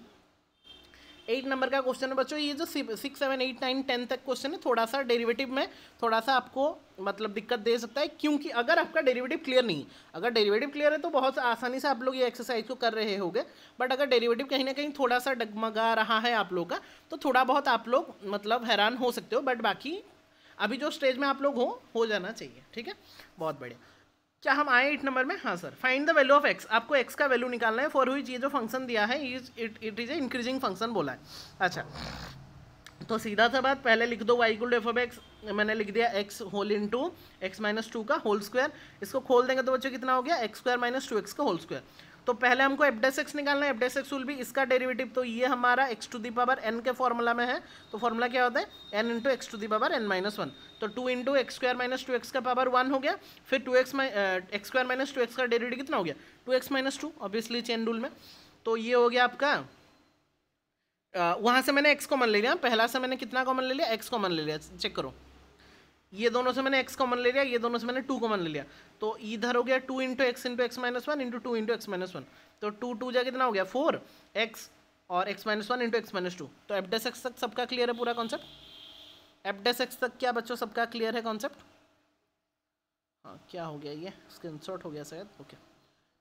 एट नंबर का क्वेश्चन है बच्चों ये जो six seven eight nine ten तक क्वेश्चन है थोड़ा सा डेरिवेटिव में थोड़ा सा आपको मतलब दिक्कत दे सकता है क्योंकि अगर आपका डेरिवेटिव क्लियर नहीं अगर डेरिवेटिव क्लियर है तो बहुत आसानी से आप लोग ये एक्सरसाइज को कर रहे होंगे बट अगर डेरिवेटिव कहीं ना कहीं थोड़ा सा डगमगा रहा है आप लोग का तो थोड़ा बहुत आप लोग मतलब हैरान हो सकते हो बट बाकी अभी जो स्टेज में आप लोग हो हो जाना चाहिए ठीक है बहुत बढ़िया क्या हम आए इट नंबर में हाँ sir find the value of x आपको एक्स का वैल्यू निकालना है फॉर हुई ये जो फंक्शन दिया है is it it is a increasing function बोला है अच्छा तो सीधा सा बात पहले लिख दो वाई गुल्ड एफ ऑफ एक्स मैंने लिख दिया x whole in to x minus two का होल स्क्वायर इसको खोल देंगे तो बच्चों कितना हो गया x square minus two x का होल स्क्वायर तो पहले हमको एपडेस एक्स निकालना है एपडेस एक्स भी इसका डेरिवेटिव तो ये हमारा x to the power n के फॉर्मूला में है तो फॉर्मूला क्या होता है n into x to the power n minus one तो two into x square minus two x का पावर वन हो गया फिर two x x square minus two x का डेरिवेटिव कितना हो गया two x minus two obviously chain rule में तो ये हो गया आपका आ, वहाँ से मैंने एक्स कॉमन ले लिया पहला से मैंने कितना कॉमन ले लिया एक्स कॉमन ले लिया चेक करो ये दोनों से मैंने एक्स कॉमन ले लिया ये दोनों से मैंने टू कॉमन ले लिया तो इधर हो गया two into x into x minus one into two into x minus one तो टू टू जाए कितना हो गया फोर एक्स और x minus one into x minus two तो एफ डेस एक्स तक सबका क्लियर है पूरा कॉन्सेप्ट एफ डेस एक्स तक क्या बच्चों सबका क्लियर है कॉन्सेप्ट हाँ क्या हो गया ये स्क्रीन शॉट हो गया शायद ओके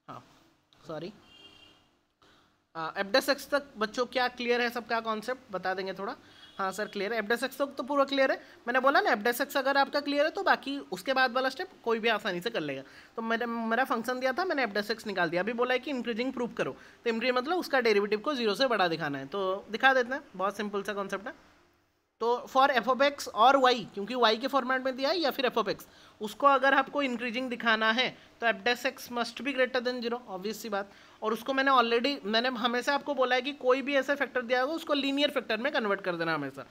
हाँ सॉरी एफ डेस एक्स तक बच्चों क्या क्लियर है सबका कॉन्सेप्ट बता देंगे थोड़ा हाँ सर क्लियर है एपडेस एक्स तो-, तो पूरा क्लियर है मैंने बोला ना एपडेस एक्स अगर आपका क्लियर है तो बाकी उसके बाद वाला स्टेप कोई भी आसानी से कर लेगा तो मैंने मेरा फंक्शन दिया था मैंने एपडेस एक्स निकाल दिया अभी बोला है कि इंक्रीजिंग प्रूफ करो तो इंक्रीज मतलब उसका डेरिवेटिव को जीरो से बड़ा दिखाना है तो दिखा देते हैं बहुत सिंपल सा कॉन्सेप्ट है तो फॉर एफ ऑफ एक्स और वाई क्योंकि वाई के फॉर्मेट में दिया है या फिर एफ ऑफ एक्स उसको अगर आपको इंक्रीजिंग दिखाना है तो एपडेस एक्स मस्ट भी ग्रेटर देन जीरो ऑब्वियस सी बात और उसको मैंने ऑलरेडी मैंने हमेशा आपको बोला है कि कोई भी ऐसा फैक्टर दिया होगा उसको लीनियर फैक्टर में कन्वर्ट कर देना हमेशा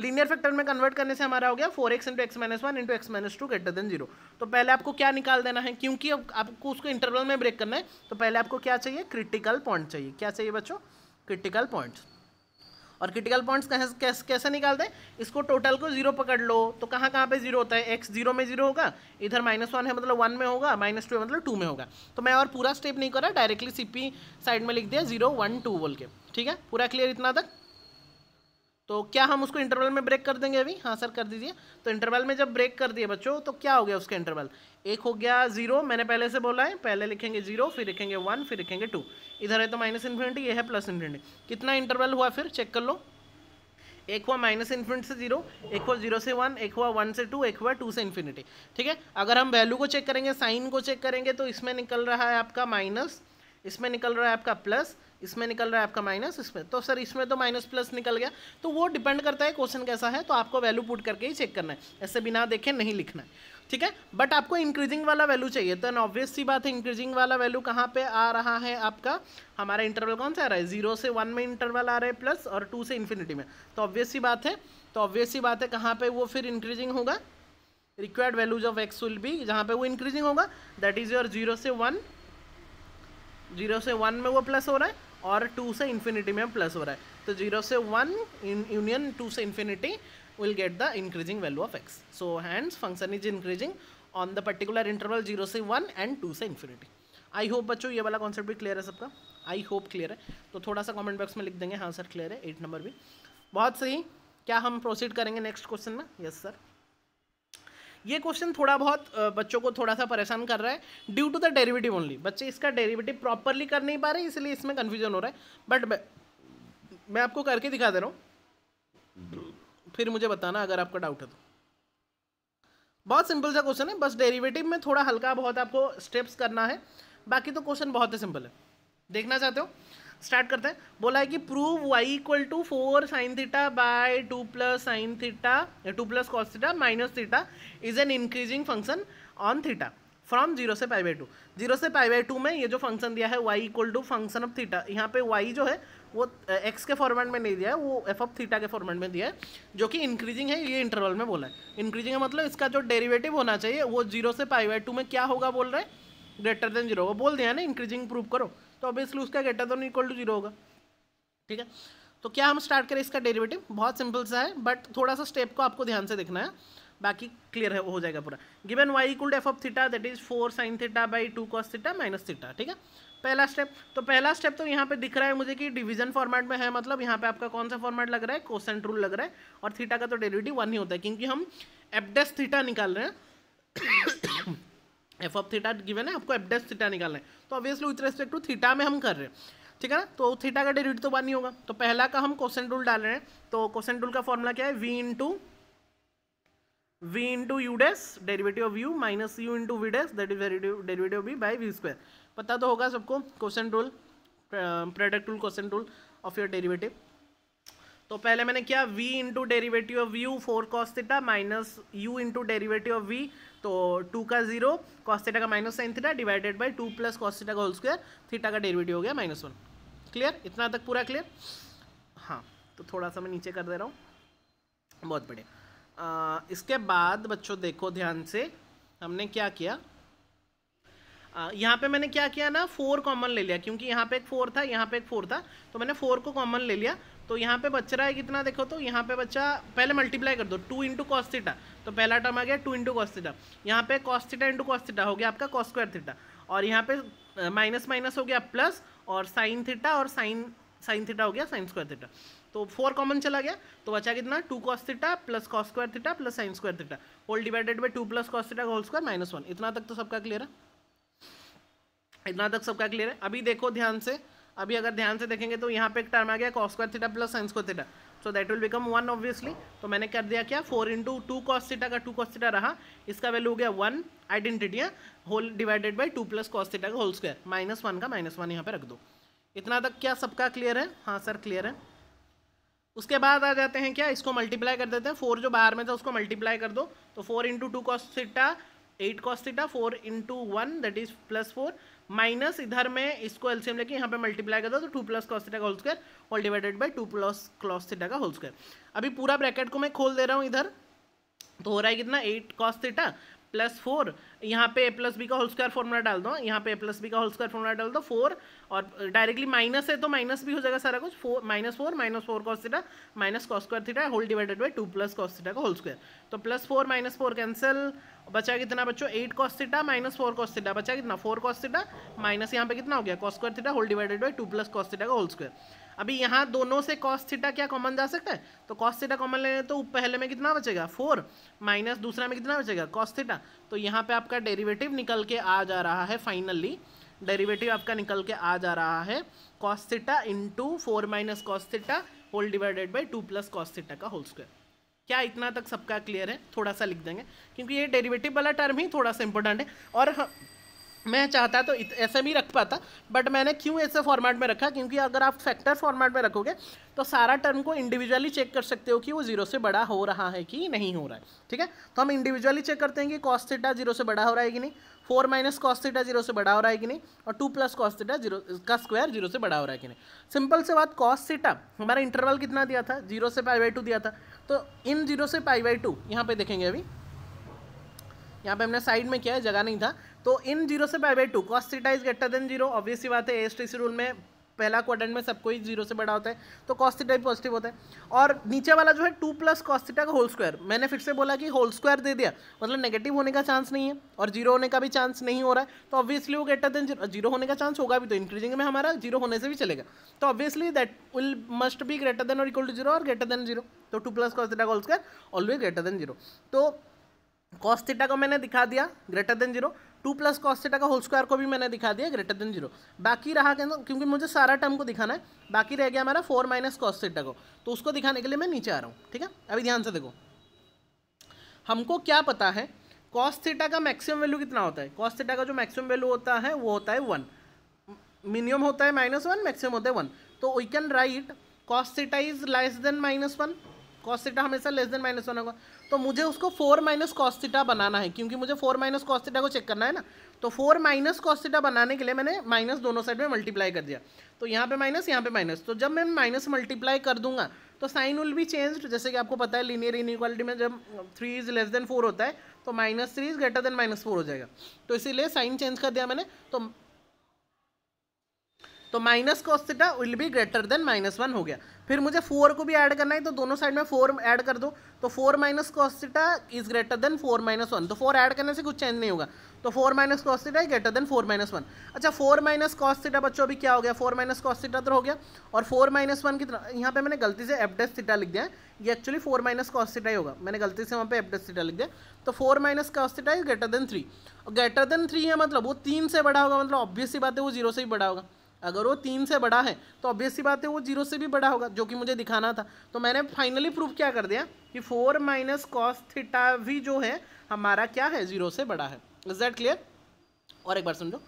लीनियर फैक्टर में कन्वर्ट करने से हमारा हो गया four x into x minus one into x minus two greater than zero तो पहले आपको क्या निकाल देना है क्योंकि अब आपको उसको इंटरवल में ब्रेक करना है तो पहले आपको क्या चाहिए क्रिटिकल पॉइंट चाहिए क्या चाहिए बच्चों क्रिटिकल पॉइंट्स और क्रिटिकल पॉइंट्स कहाँ कैसे कैसे निकालते हैं इसको टोटल को जीरो पकड़ लो तो कहाँ कहाँ पे जीरो होता है एक्स जीरो में जीरो होगा इधर माइनस वन है मतलब वन में होगा माइनस टू है मतलब टू में होगा तो मैं और पूरा स्टेप नहीं करा डायरेक्टली सीपी साइड में लिख दिया जीरो वन टू बोल के ठीक है पूरा क्लियर इतना तक तो क्या हम उसको इंटरवल में ब्रेक कर देंगे अभी हाँ सर कर दीजिए तो इंटरवल में जब ब्रेक कर दिए बच्चों तो क्या हो गया उसका इंटरवल एक हो गया जीरो मैंने पहले से बोला है पहले लिखेंगे जीरो फिर लिखेंगे वन फिर लिखेंगे टू इधर है तो माइनस इन्फिनिटी ये है प्लस इन्फिनिटी कितना इंटरवल हुआ फिर चेक कर लो एक हुआ माइनस इन्फिनिट से जीरो एक हुआ जीरो से वन एक हुआ वन से टू एक हुआ टू से इन्फिनिटी ठीक है अगर हम वैल्यू को चेक करेंगे साइन को चेक करेंगे तो इसमें निकल रहा है आपका माइनस इसमें निकल रहा है आपका प्लस इसमें निकल रहा है आपका माइनस इसमें तो सर इसमें तो माइनस प्लस निकल गया तो वो डिपेंड करता है क्वेश्चन कैसा है तो आपको वैल्यू पुट करके ही चेक करना है ऐसे बिना देखे नहीं लिखना है ठीक है बट आपको इंक्रीजिंग वाला वैल्यू चाहिए तो ऑब्वियस सी बात है इंक्रीजिंग वाला वैल्यू कहाँ पे आ रहा है आपका हमारा इंटरवल कौन सा आ रहा है जीरो से वन में इंटरवल आ रहा है प्लस और टू से इन्फिनिटी में तो ऑब्वियस सी बात है तो ऑब्वियस सी बात है कहाँ पे वो फिर इंक्रीजिंग होगा required values of x will be जहाँ पे वो इंक्रीजिंग होगा दैट इज़ योर जीरो से वन जीरो से वन में वो प्लस हो रहा है और टू से इन्फिनिटी में प्लस हो रहा है तो जीरो से वन यूनियन टू से infinity will get the increasing value of x so hence function is increasing on the particular interval zero से वन एंड टू से इन्फिनिटी आई होप बच्चों ये वाला कॉन्सेप्ट भी क्लियर है सबका आई होप क्लियर है तो थोड़ा सा कॉमेंट बॉक्स में लिख देंगे हाँ सर क्लियर है एट नंबर भी बहुत सही क्या हम प्रोसीड करेंगे नेक्स्ट क्वेश्चन में यस सर ये क्वेश्चन थोड़ा बहुत बच्चों को थोड़ा सा परेशान कर रहा है due to the derivative only बच्चे इसका डेरिवेटिव प्रॉपरली कर नहीं पा रहे इसलिए इसमें कन्फ्यूजन हो रहा है बट मैं आपको करके दिखा दे रहा हूँ फिर मुझे बताना अगर आपका डाउट है तो बहुत सिंपल सा क्वेश्चन है बस डेरिवेटिव में थोड़ा हल्का बहुत आपको स्टेप्स करना है बाकी तो क्वेश्चन बहुत ही सिंपल है देखना चाहते हो स्टार्ट करते हैं बोला है कि prove y equal to four sine theta by two plus sine theta two plus cos theta minus theta is an increasing function on theta from zero से पाई बाई टू जीरो से pi by two में ये जो function दिया है y equal to function of theta यहाँ पे Y जो है वो एक्स के फॉर्मेट में नहीं दिया है वो एफ ऑफ थीटा के फॉर्मेट में दिया है जो कि इंक्रीजिंग है ये इंटरवल में बोला है इंक्रीजिंग का मतलब इसका जो डेरिवेटिव होना चाहिए वो जीरो से पाई बाई टू में क्या होगा बोल रहे हैं ग्रेटर देन जीरो होगा बोल दिया ना इंक्रीजिंग प्रूव करो तो ऑब्वियसली उसका greater than equal to zero होगा ठीक है तो क्या हम स्टार्ट करें इसका डेरिवेटिव बहुत सिंपल सा है बट थोड़ा सा स्टेप को आपको ध्यान से देखना है बाकी क्लियर हो जाएगा पूरा given y equal f of theta that is four sine theta by two cos theta minus theta ठीक है पहला स्टेप तो पहला स्टेप तो यहाँ पे दिख रहा है मुझे कि डिवीजन फॉर्मेट में है मतलब यहाँ पे आपका कौन सा फॉर्मेट लग रहा है कोसेंट रूल लग रहा है और थीटा का तो डेरिवेटिव वन ही होता है क्योंकि हम एपडेस थीटा निकाल रहे हैं एफ ऑफ थीटा गिवन है आपको एफडेस थीटा निकालना है तो obviously with respect to theta में हम कर रहे हैं ठीक है ना तो थीटा का डेरिवेटिव तो वन ही होगा तो पहला का हम क्वेश्चन रूल डाल रहे हैं तो क्वेश्चन रूल का फॉर्मूला क्या है v into v into u dash derivative of u minus u into v dash that is derivative of b by v square पता तो होगा सबको question rule product rule question rule of your derivative तो पहले मैंने क्या v into derivative of u four cos theta minus u into derivative of v तो two का जीरो कॉस्टेटा का minus sine theta divided by two plus कॉस्टेटा का whole square theta का derivative हो गया माइनस वन क्लियर इतना तक पूरा क्लियर हाँ तो थोड़ा सा मैं नीचे कर दे रहा हूँ बहुत बढ़िया इसके बाद बच्चों देखो ध्यान से हमने क्या किया यहाँ पे मैंने क्या किया ना फोर कॉमन ले लिया क्योंकि यहाँ पे एक फोर था यहाँ पे एक फोर था तो मैंने फोर को कॉमन ले लिया तो यहाँ पे बच रहा है कितना देखो तो यहाँ पे बच्चा पहले मल्टीप्लाई कर दो टू इंटू कॉस्थिटा तो पहला टर्म आ गया टू इंटू कॉस्थिटा यहाँ पे कॉस्थिटा इंटू कॉस्टिटा हो गया आपका कॉस्क्वायर थीटा और यहाँ पे माइनस माइनस हो गया प्लस और साइन थीटा और साइन साइन थीटा हो गया साइन स्क्वायर थीटा तो फोर कॉमन चला गया तो बचा कितना two cos theta plus cos square theta plus sine square theta whole divided by two plus cos theta whole square minus one इतना तक तो सबका क्लियर है इतना तक सबका क्लियर है अभी देखो ध्यान से अभी अगर ध्यान से देखेंगे तो यहाँ पे एक टर्म आ गया cos square theta plus sine square theta so that will become one obviously तो मैंने कर दिया क्या four into two cos theta का टू कॉस थीटा रहा इसका वैल्यू हो गया वन आइडेंटिटियाँ whole divided by two plus cos theta का होल स्क्वायर माइनस वन का माइनस वन यहाँ पर रख दो इतना तक क्या सबका क्लियर है हाँ सर क्लियर है उसके बाद आ जाते हैं क्या इसको मल्टीप्लाई कर देते हैं फोर जो बाहर में था उसको मल्टीप्लाई कर दो तो four into two cos theta eight cos theta four into one that is plus four minus इधर में इसको एल्सियम लेके यहाँ पे मल्टीप्लाई दो तो टू प्लस क्लॉस थीटा का होल स्क्वायर और divided by two plus cos theta का होल स्क्वायर अभी पूरा ब्रैकेट को मैं खोल दे रहा हूँ इधर तो हो रहा है कितना eight cos theta plus four यहाँ पे ए प्लस बी का होल स्क्वायर फॉर्मूला डाल दो यहाँ पे ए प्लस बी का होल स्क्वायर फॉर्मूला डाल दो फोर और डायरेक्टली माइनस है तो माइनस भी हो जाएगा सारा कुछ four minus four minus four cos theta minus cos square theta whole divided by two plus cos theta का होल स्क्वायर तो plus four minus four cancel बचा कितना बच्चों eight cos theta minus four cos theta बचा कितना four cos theta minus यहाँ पे कितना हो गया cos square theta whole divided by two plus cos theta का होल स्क्वायर अभी यहाँ दोनों से कॉस थीटा क्या कॉमन जा सकता है तो कॉस थीटा कॉमन लेने तो पहले में कितना बचेगा फोर माइनस दूसरा में कितना बचेगा कॉस थीटा तो यहाँ पे आपका डेरिवेटिव निकल के आ जा रहा है फाइनली डेरिवेटिव आपका निकल के आ जा रहा है cos theta into four minus cos theta whole divided by two plus cos theta का होल स्क्वायर क्या इतना तक सबका क्लियर है थोड़ा सा लिख देंगे क्योंकि ये डेरिवेटिव वाला टर्म ही थोड़ा सा इंपॉर्टेंट है और मैं चाहता तो ऐसे भी रख पाता बट मैंने क्यों ऐसे फॉर्मेट में रखा क्योंकि अगर आप फैक्टर फॉर्मेट में रखोगे तो सारा टर्म को इंडिविजुअली चेक कर सकते हो कि वो जीरो से बड़ा हो रहा है कि नहीं हो रहा है ठीक है तो हम इंडिविजुअली चेक करते हैं कि कॉस थीटा जीरो से बड़ा हो रहा है कि नहीं four minus cos theta zero से बड़ा हो रहा है कि नहीं और two plus cos theta zero का स्क्वायर जीरो से बड़ा हो रहा है कि नहीं सिंपल से बात कॉस थीटा हमारा इंटरवल कितना दिया था जीरो से पाई बाई टू दिया था तो इन जीरो से पाई बाई टू यहाँ पे देखेंगे अभी यहाँ पे हमने साइड में किया है जगह नहीं था तो इन जीरो से by by two cos theta is greater than zero obviously बात है एस टी सी रूल में पहला क्वाड्रेंट में सबको ही जीरो से बड़ा होता है तो कॉस थीटा भी पॉजिटिव होता है और नीचे वाला जो है टू प्लस कॉस थीटा का होल स्क्वायर मैंने फिर से बोला कि होल स्क्वायर दे दिया मतलब नेगेटिव होने का चांस नहीं है और जीरो होने का भी चांस नहीं हो रहा है तो ऑब्वियसली वो ग्रेटर देन जीरो होने का चांस होगा भी तो इंक्रीजिंग में हमारा जीरो होने से भी चलेगा तो obviously that will must be greater than और इक्वल टू जीरो और ग्रेटर देन जीरो तो टू प्लस कॉस थीटा का whole square always greater than zero तो कॉस थीटा को मैंने दिखा दिया greater than zero two plus cos theta का होल स्क्वायर को भी मैंने दिखा दिया ग्रेटर देन जीरो बाकी रहा क्योंकि मुझे सारा टर्म को दिखाना है बाकी रह गया हमारा फोर माइनस कॉस थीटा को तो उसको दिखाने के लिए मैं नीचे आ रहा हूँ ठीक है अभी ध्यान से देखो हमको क्या पता है कॉस थीटा का मैक्सिमम वैल्यू कितना होता है कॉस थीटा का जो मैक्सिमम वैल्यू होता है वो होता है वन मिनिमम होता है माइनस वन मैक्सिमम होता है वन तो we can write cos theta is less than minus one cos theta हमेशा लेस देन माइनस वन होगा तो मुझे उसको फोर माइनस कॉस्टिटा बनाना है क्योंकि मुझे फोर माइनस कॉस्टिटा को चेक करना है ना तो फोर माइनस कॉस्टिटा बनाने के लिए मैंने माइनस दोनों साइड में मल्टीप्लाई कर दिया तो यहाँ पे माइनस यहाँ पे माइनस तो जब मैं माइनस मल्टीप्लाई कर दूंगा तो साइन विल भी चेंज जैसे कि आपको पता है लीनियर इनक्वालिटी में जब three is less than four होता है तो minus three is greater than minus four हो जाएगा तो इसीलिए साइन चेंज कर दिया मैंने तो तो minus cos theta will be greater than minus one हो गया फिर मुझे फोर को भी ऐड करना है तो दोनों साइड में फोर ऐड कर दो तो four minus cos theta is greater than four minus one तो फोर ऐड करने से कुछ चेंज नहीं होगा तो four minus cos theta greater than four minus one अच्छा फोर माइनस कॉस थीटा बच्चों अभी क्या हो गया फोर माइनस कॉस थीटा तो हो गया और फोर माइनस वन कितना यहाँ पे मैंने गलती से एपडेस थीटा लिख दिया है ये actually four minus cos theta ही होगा मैंने गलती से वहाँ पे एपडेस थीटा लिख दिया तो four minus cos theta is greater than three greater than three है मतलब वो तीन से बड़ा होगा मतलब ऑब्वियसली बात है वो जीरो से ही बड़ा होगा अगर वो तीन से बड़ा है तो ऑब्वियस सी बात है वो जीरो से भी बड़ा होगा जो कि मुझे दिखाना था तो मैंने फाइनली प्रूफ क्या कर दिया कि फोर माइनस कॉस थीटा भी जो है हमारा क्या है जीरो से बड़ा है इज दैट क्लियर और एक बार समझो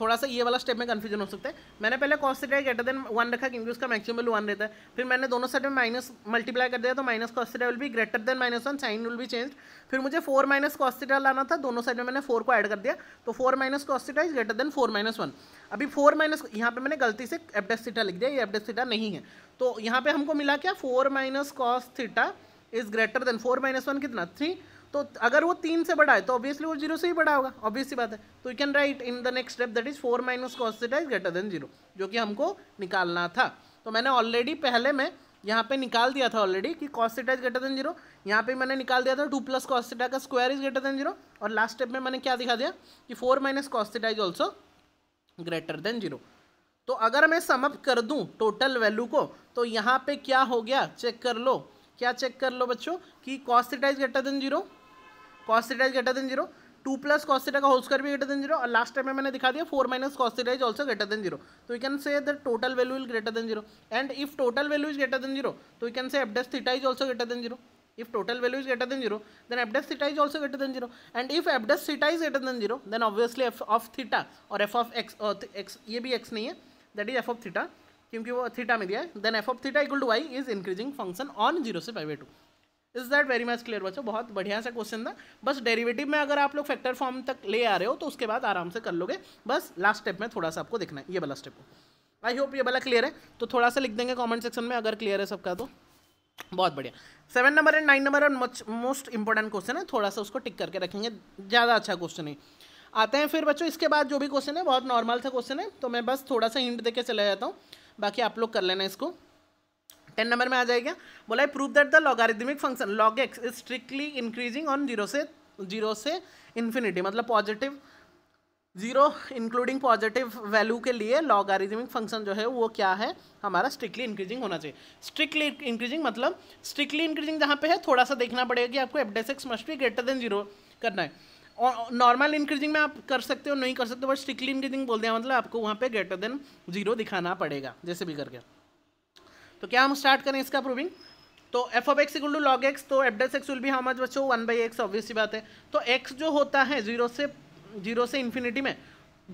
थोड़ा सा ये वाला स्टेप में कन्फ्यूजन हो सकता है मैंने पहले cos theta greater than one रखा क्योंकि उसका मैक्सिमम वैल्यू वन रहता है फिर मैंने दोनों साइड में माइनस मल्टीप्लाई कर दिया तो माइनस कॉस थीटा विल भी greater than minus one sign will भी चेंज फिर मुझे फोर माइनस कॉस थीटा लाना था दोनों साइड में मैंने फोर को ऐड कर दिया तो four minus cos theta is greater than four minus one अभी फोर माइनस यहाँ पे मैंने गलती से एफडेस थीटा लिख दिया ये एफडेस थीटा नहीं है तो यहाँ पे हमको मिला क्या four minus cos theta is greater than four minus one कितना थ्री तो अगर वो तीन से बड़ा है तो ऑब्वियसली वो जीरो से ही बड़ा होगा ऑब्वियस सी बात है तो you can write in the next step that is four minus cos theta is greater than zero जो कि हमको निकालना था तो मैंने ऑलरेडी पहले में यहाँ पे निकाल दिया था ऑलरेडी कि cos theta is greater than zero यहाँ पे मैंने निकाल दिया था टू प्लस कॉस थीटा का square is greater than zero और लास्ट स्टेप में मैंने क्या दिखा दिया कि four minus cos theta is also greater than zero तो अगर मैं समअप कर दूं टोटल वैल्यू को तो यहाँ पे क्या हो गया चेक कर लो क्या चेक कर लो बच्चों कि cos theta is theta greater than zero cos theta is theta greater than zero two plus cos theta का होस्कर भी ग्रेटर देन जीरो और लास्ट टाइम में मैंने दिखा दिया four minus cos theta is also greater than zero तो you can say the total value is greater than zero and if total value is greater than zero तो you can say F dash also greater than zero If total value is greater than 0, then f dash theta is also greater than 0. And if f dash theta is greater than 0, then obviously f of theta और f of x और uh, x ये भी x नहीं है that is f of theta क्योंकि वो theta में दिया है then F of theta equal to Y is increasing function on zero से pi by two is that very much clear बच्चों बहुत बढ़िया सा क्वेश्चन था बस डेरिवेटिव में अगर आप लोग फैक्टर फॉर्म तक ले आ रहे हो तो उसके बाद आराम से कर लोगे बस लास्ट स्टेप में थोड़ा सा आपको देखना है ये वाला स्टेप आई होप ये वाला क्लियर है तो थोड़ा सा लिख देंगे कॉमेंट सेक्शन में अगर क्लियर है सबका तो बहुत बढ़िया seven number and nine number और मोस्ट इंपॉर्टेंट क्वेश्चन है थोड़ा सा उसको टिक करके रखेंगे ज़्यादा अच्छा क्वेश्चन है आते हैं फिर बच्चों इसके बाद जो भी क्वेश्चन है बहुत नॉर्मल सा क्वेश्चन है तो मैं बस थोड़ा सा हिंट देके चला जाता हूँ बाकी आप लोग कर लेना इसको टेन नंबर में आ जाएगा बोला है prove that the logarithmic function log X is strictly increasing on zero से जीरो से इन्फिनिटी मतलब positive zero including positive value के लिए लॉगारिथमिक फंक्शन जो है वो क्या है हमारा स्ट्रिक्टली इंक्रीजिंग होना चाहिए स्ट्रिक्टली इंक्रीजिंग मतलब स्ट्रिक्टली इंक्रीजिंग जहाँ पे है थोड़ा सा देखना पड़ेगा कि आपको एफडेस एक्स मस्ट भी ग्रेटर देन जीरो करना है और नॉर्मल इंक्रीजिंग में आप कर सकते हो नहीं कर सकते बट स्ट्रिक्टली इंक्रीजिंग बोल दिया मतलब आपको वहाँ पर ग्रेटर देन जीरो दिखाना पड़ेगा जैसे भी करके तो क्या हम स्टार्ट करें इसका प्रूविंग तो F of x equal to log X तो एफ डेस एक्स विल भी हाउ मच बच्चों वन बाई एक्स ऑब्वियसली बात है तो एक्स जो होता है जीरो से जीरो से इन्फिनिटी में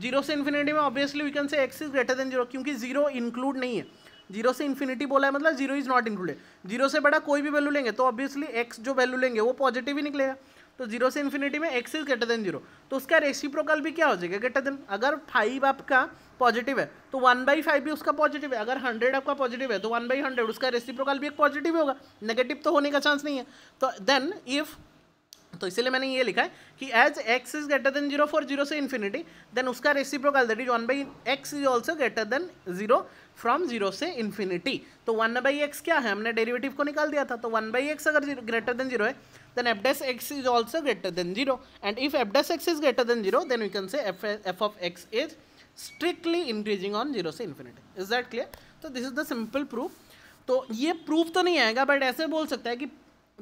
जीरो से इन्फिनिटी में obviously we can say X is greater than zero क्योंकि जीरो इंक्लूड नहीं है जीरो से इन्फिनिटी बोला है मतलब zero is not included zero से बड़ा कोई भी वैल्यू लेंगे तो ऑब्वियसली एक्स जो वैल्यू लेंगे वो पॉजिटिव ही निकलेगा तो जीरो से इन्फिनिटी में X is greater than zero तो उसका रेसिप्रोकल भी क्या हो जाएगा ग्रेटर देन अगर फाइव आपका पॉजिटिव है तो वन बाई फाइव भी उसका पॉजिटिव है अगर हंड्रेड आपका पॉजिटिव है तो वन बाई हंड्रेड उसका रेसिप्रोकल भी एक पॉजिटिव होगा नेगेटिव तो होने का चांस नहीं है तो देन इफ़ तो इसलिए मैंने ये लिखा है कि as X is greater than zero for zero से इन्फिनिटी देन उसका reciprocal that is one by x is also greater than zero from zero से इन्फिनिटी तो वन बाई एक्स क्या है हमने डेरिवेटिव को निकाल दिया था तो वन बाई एक्स अगर ग्रेटर देन जीरो है then एफडेस x is also greater than zero and if F dash x is greater than zero then we can say F of x is strictly increasing on zero से infinity is that clear तो this is the simple proof तो ये proof तो नहीं आएगा but ऐसे बोल सकता है कि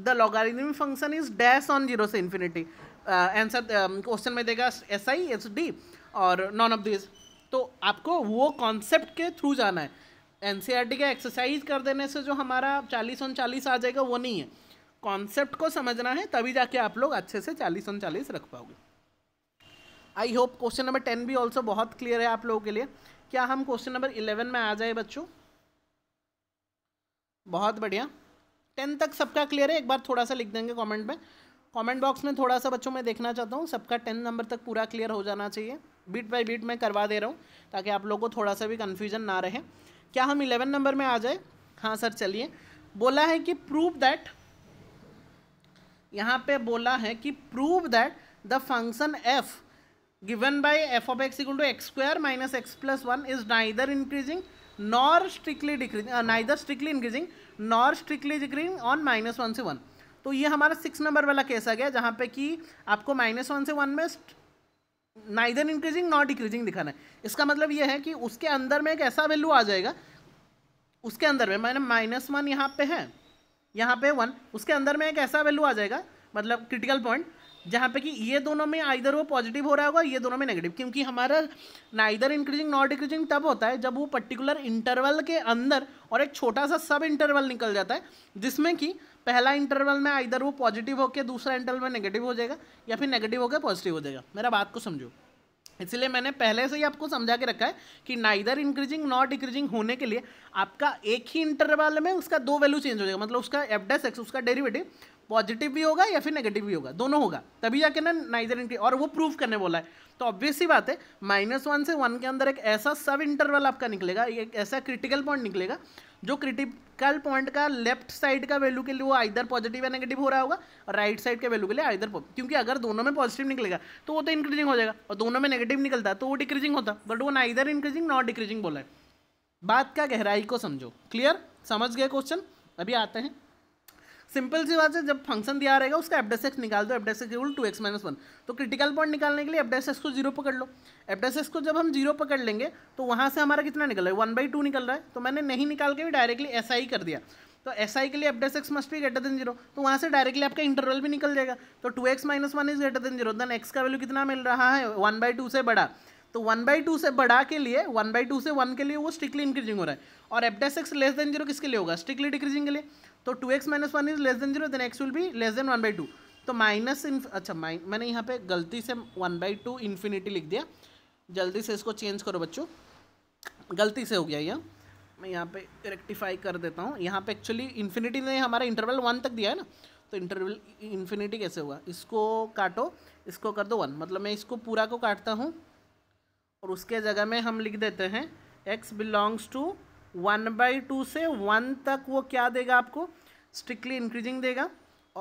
the logarithmic function is dash on zero से इन्फिनिटी आंसर क्वेश्चन में देगा एस आई एस डी और नॉन ऑफ दिस तो आपको वो कॉन्सेप्ट के थ्रू जाना है एन सी आर टी का एक्सरसाइज कर देने से जो हमारा चालीस ऑन चालीस आ जाएगा वो नहीं है कॉन्सेप्ट को समझना है तभी जाके आप लोग अच्छे से चालीस ऑन चालीस रख पाओगे I hope question number ten भी ऑल्सो बहुत क्लियर है आप लोगों के लिए क्या हम क्वेश्चन नंबर इलेवन में आ जाए बच्चों बहुत बढ़िया टेन तक सबका क्लियर है एक बार थोड़ा सा लिख देंगे कमेंट में कमेंट बॉक्स में थोड़ा सा बच्चों मैं देखना चाहता हूँ सबका टेन नंबर तक पूरा क्लियर हो जाना चाहिए बीट बाय बीट मैं करवा दे रहा हूँ ताकि आप लोगों को थोड़ा सा भी कन्फ्यूजन ना रहे क्या हम इलेवन नंबर में आ जाए हाँ सर चलिए बोला है कि प्रूव दैट यहाँ पे बोला है कि prove that the function F given by F of x equal to x square minus X plus one is neither increasing nor strictly decreasing neither strictly increasing nor strictly decreasing on minus one से one तो ये हमारा six number वाला case आ गया जहाँ पे कि आपको माइनस वन से वन में नाइदर इंक्रीजिंग नॉट डिक्रीजिंग दिखाना है इसका मतलब ये है कि उसके अंदर में एक ऐसा वैल्यू आ जाएगा उसके अंदर में मैंने माइनस वन यहाँ पे है यहाँ पे वन उसके अंदर में एक ऐसा वैल्यू आ जाएगा मतलब क्रिटिकल पॉइंट जहाँ पे कि ये दोनों में आइधर वो पॉजिटिव हो रहा होगा ये दोनों में नेगेटिव क्योंकि हमारा ना इधर इंक्रीजिंग नॉट डिक्रीजिंग तब होता है जब वो पर्टिकुलर इंटरवल के अंदर और एक छोटा सा सब इंटरवल निकल जाता है जिसमें कि पहला इंटरवल में आइधर वो पॉजिटिव होकर दूसरा इंटरवल में नेगेटिव हो जाएगा या फिर नेगेटिव होकर पॉजिटिव हो जाएगा मेरा बात को समझो इसलिए मैंने पहले से ही आपको समझा के रखा है कि नाइदर इंक्रीजिंग नॉट डिक्रीजिंग होने के लिए आपका एक ही इंटरवल में उसका दो वैल्यू चेंज हो जाएगा मतलब उसका एफडेस एक्स उसका डेरिवेटिव पॉजिटिव भी होगा या फिर नेगेटिव भी होगा दोनों होगा तभी जाके ना नाइजर इंक्रीज और वो प्रूफ करने बोला है तो ऑब्वियस ही बात है माइनस वन से वन के अंदर एक ऐसा सब इंटरवल आपका निकलेगा एक ऐसा क्रिटिकल पॉइंट निकलेगा जो क्रिटिकल पॉइंट का लेफ्ट साइड का वैल्यू के लिए वो आइधर पॉजिटिव या नेगेटिव हो रहा होगा और राइट साइड के वैल्यू के लिए आइधर क्योंकि अगर दोनों में पॉजिटिव निकलेगा तो वो तो इंक्रीजिंग हो जाएगा और दोनों में नेगेटिव निकलता तो वो डिक्रीजिंग होता बट वो ना इधर इंक्रीजिंग नॉट डिक्रीजिंग बोला है बात का गहराई को समझो क्लियर समझ गए क्वेश्चन अभी आते हैं सिंपल सी बात है जब फंक्शन दिया रहेगा उसका एफ एक्स निकाल दो F dash X equal to x minus one तो क्रिटिकल पॉइंट निकालने के लिए एफडेस एक्स को जीरो पकड़ लो एफडेस एक्स को जब हम जीरो पकड़ लेंगे तो वहाँ से हमारा कितना निकल रहा है वन बाई टू निकल रहा है तो मैंने नहीं निकाल के भी डायरेक्टली ऐसा ही कर दिया तो एस आई के लिए एफडेस एक्स मस्ट भी ग्रेटर देन जीरो तो वहाँ से डायरेक्टली आपका इंटरवल भी निकल जाएगा तो two x minus one is greater than zero then X का वैल्यू कितना मिल रहा है वन बाई टू से बड़ा तो वन बाई टू से बढ़ा के लिए वन बाई टू से वन के लिए वो स्ट्रिक्टली इंक्रीजिंग हो रहा है और f dash x less than zero किसके लिए होगा स्ट्रिक्टली डिक्रीजिंग के लिए तो two x minus one is less than zero then x will be less than one by two तो माइनस इन अच्छा माइन मैंने यहाँ पे गलती से वन बाई टू इन्फिनिटी लिख दिया जल्दी से इसको चेंज करो बच्चों गलती से हो गया यह मैं यहाँ पे रेक्टिफाई कर देता हूँ यहाँ पे एक्चुअली इन्फिनिटी ने हमारा इंटरवल वन तक दिया है ना तो इंटरवल इन्फिनिटी कैसे होगा इसको काटो इसको कर दो वन मतलब मैं इसको पूरा को काटता हूँ और उसके जगह में हम लिख देते हैं x belongs to one by two से वन तक वो क्या देगा आपको स्ट्रिक्टली इंक्रीजिंग देगा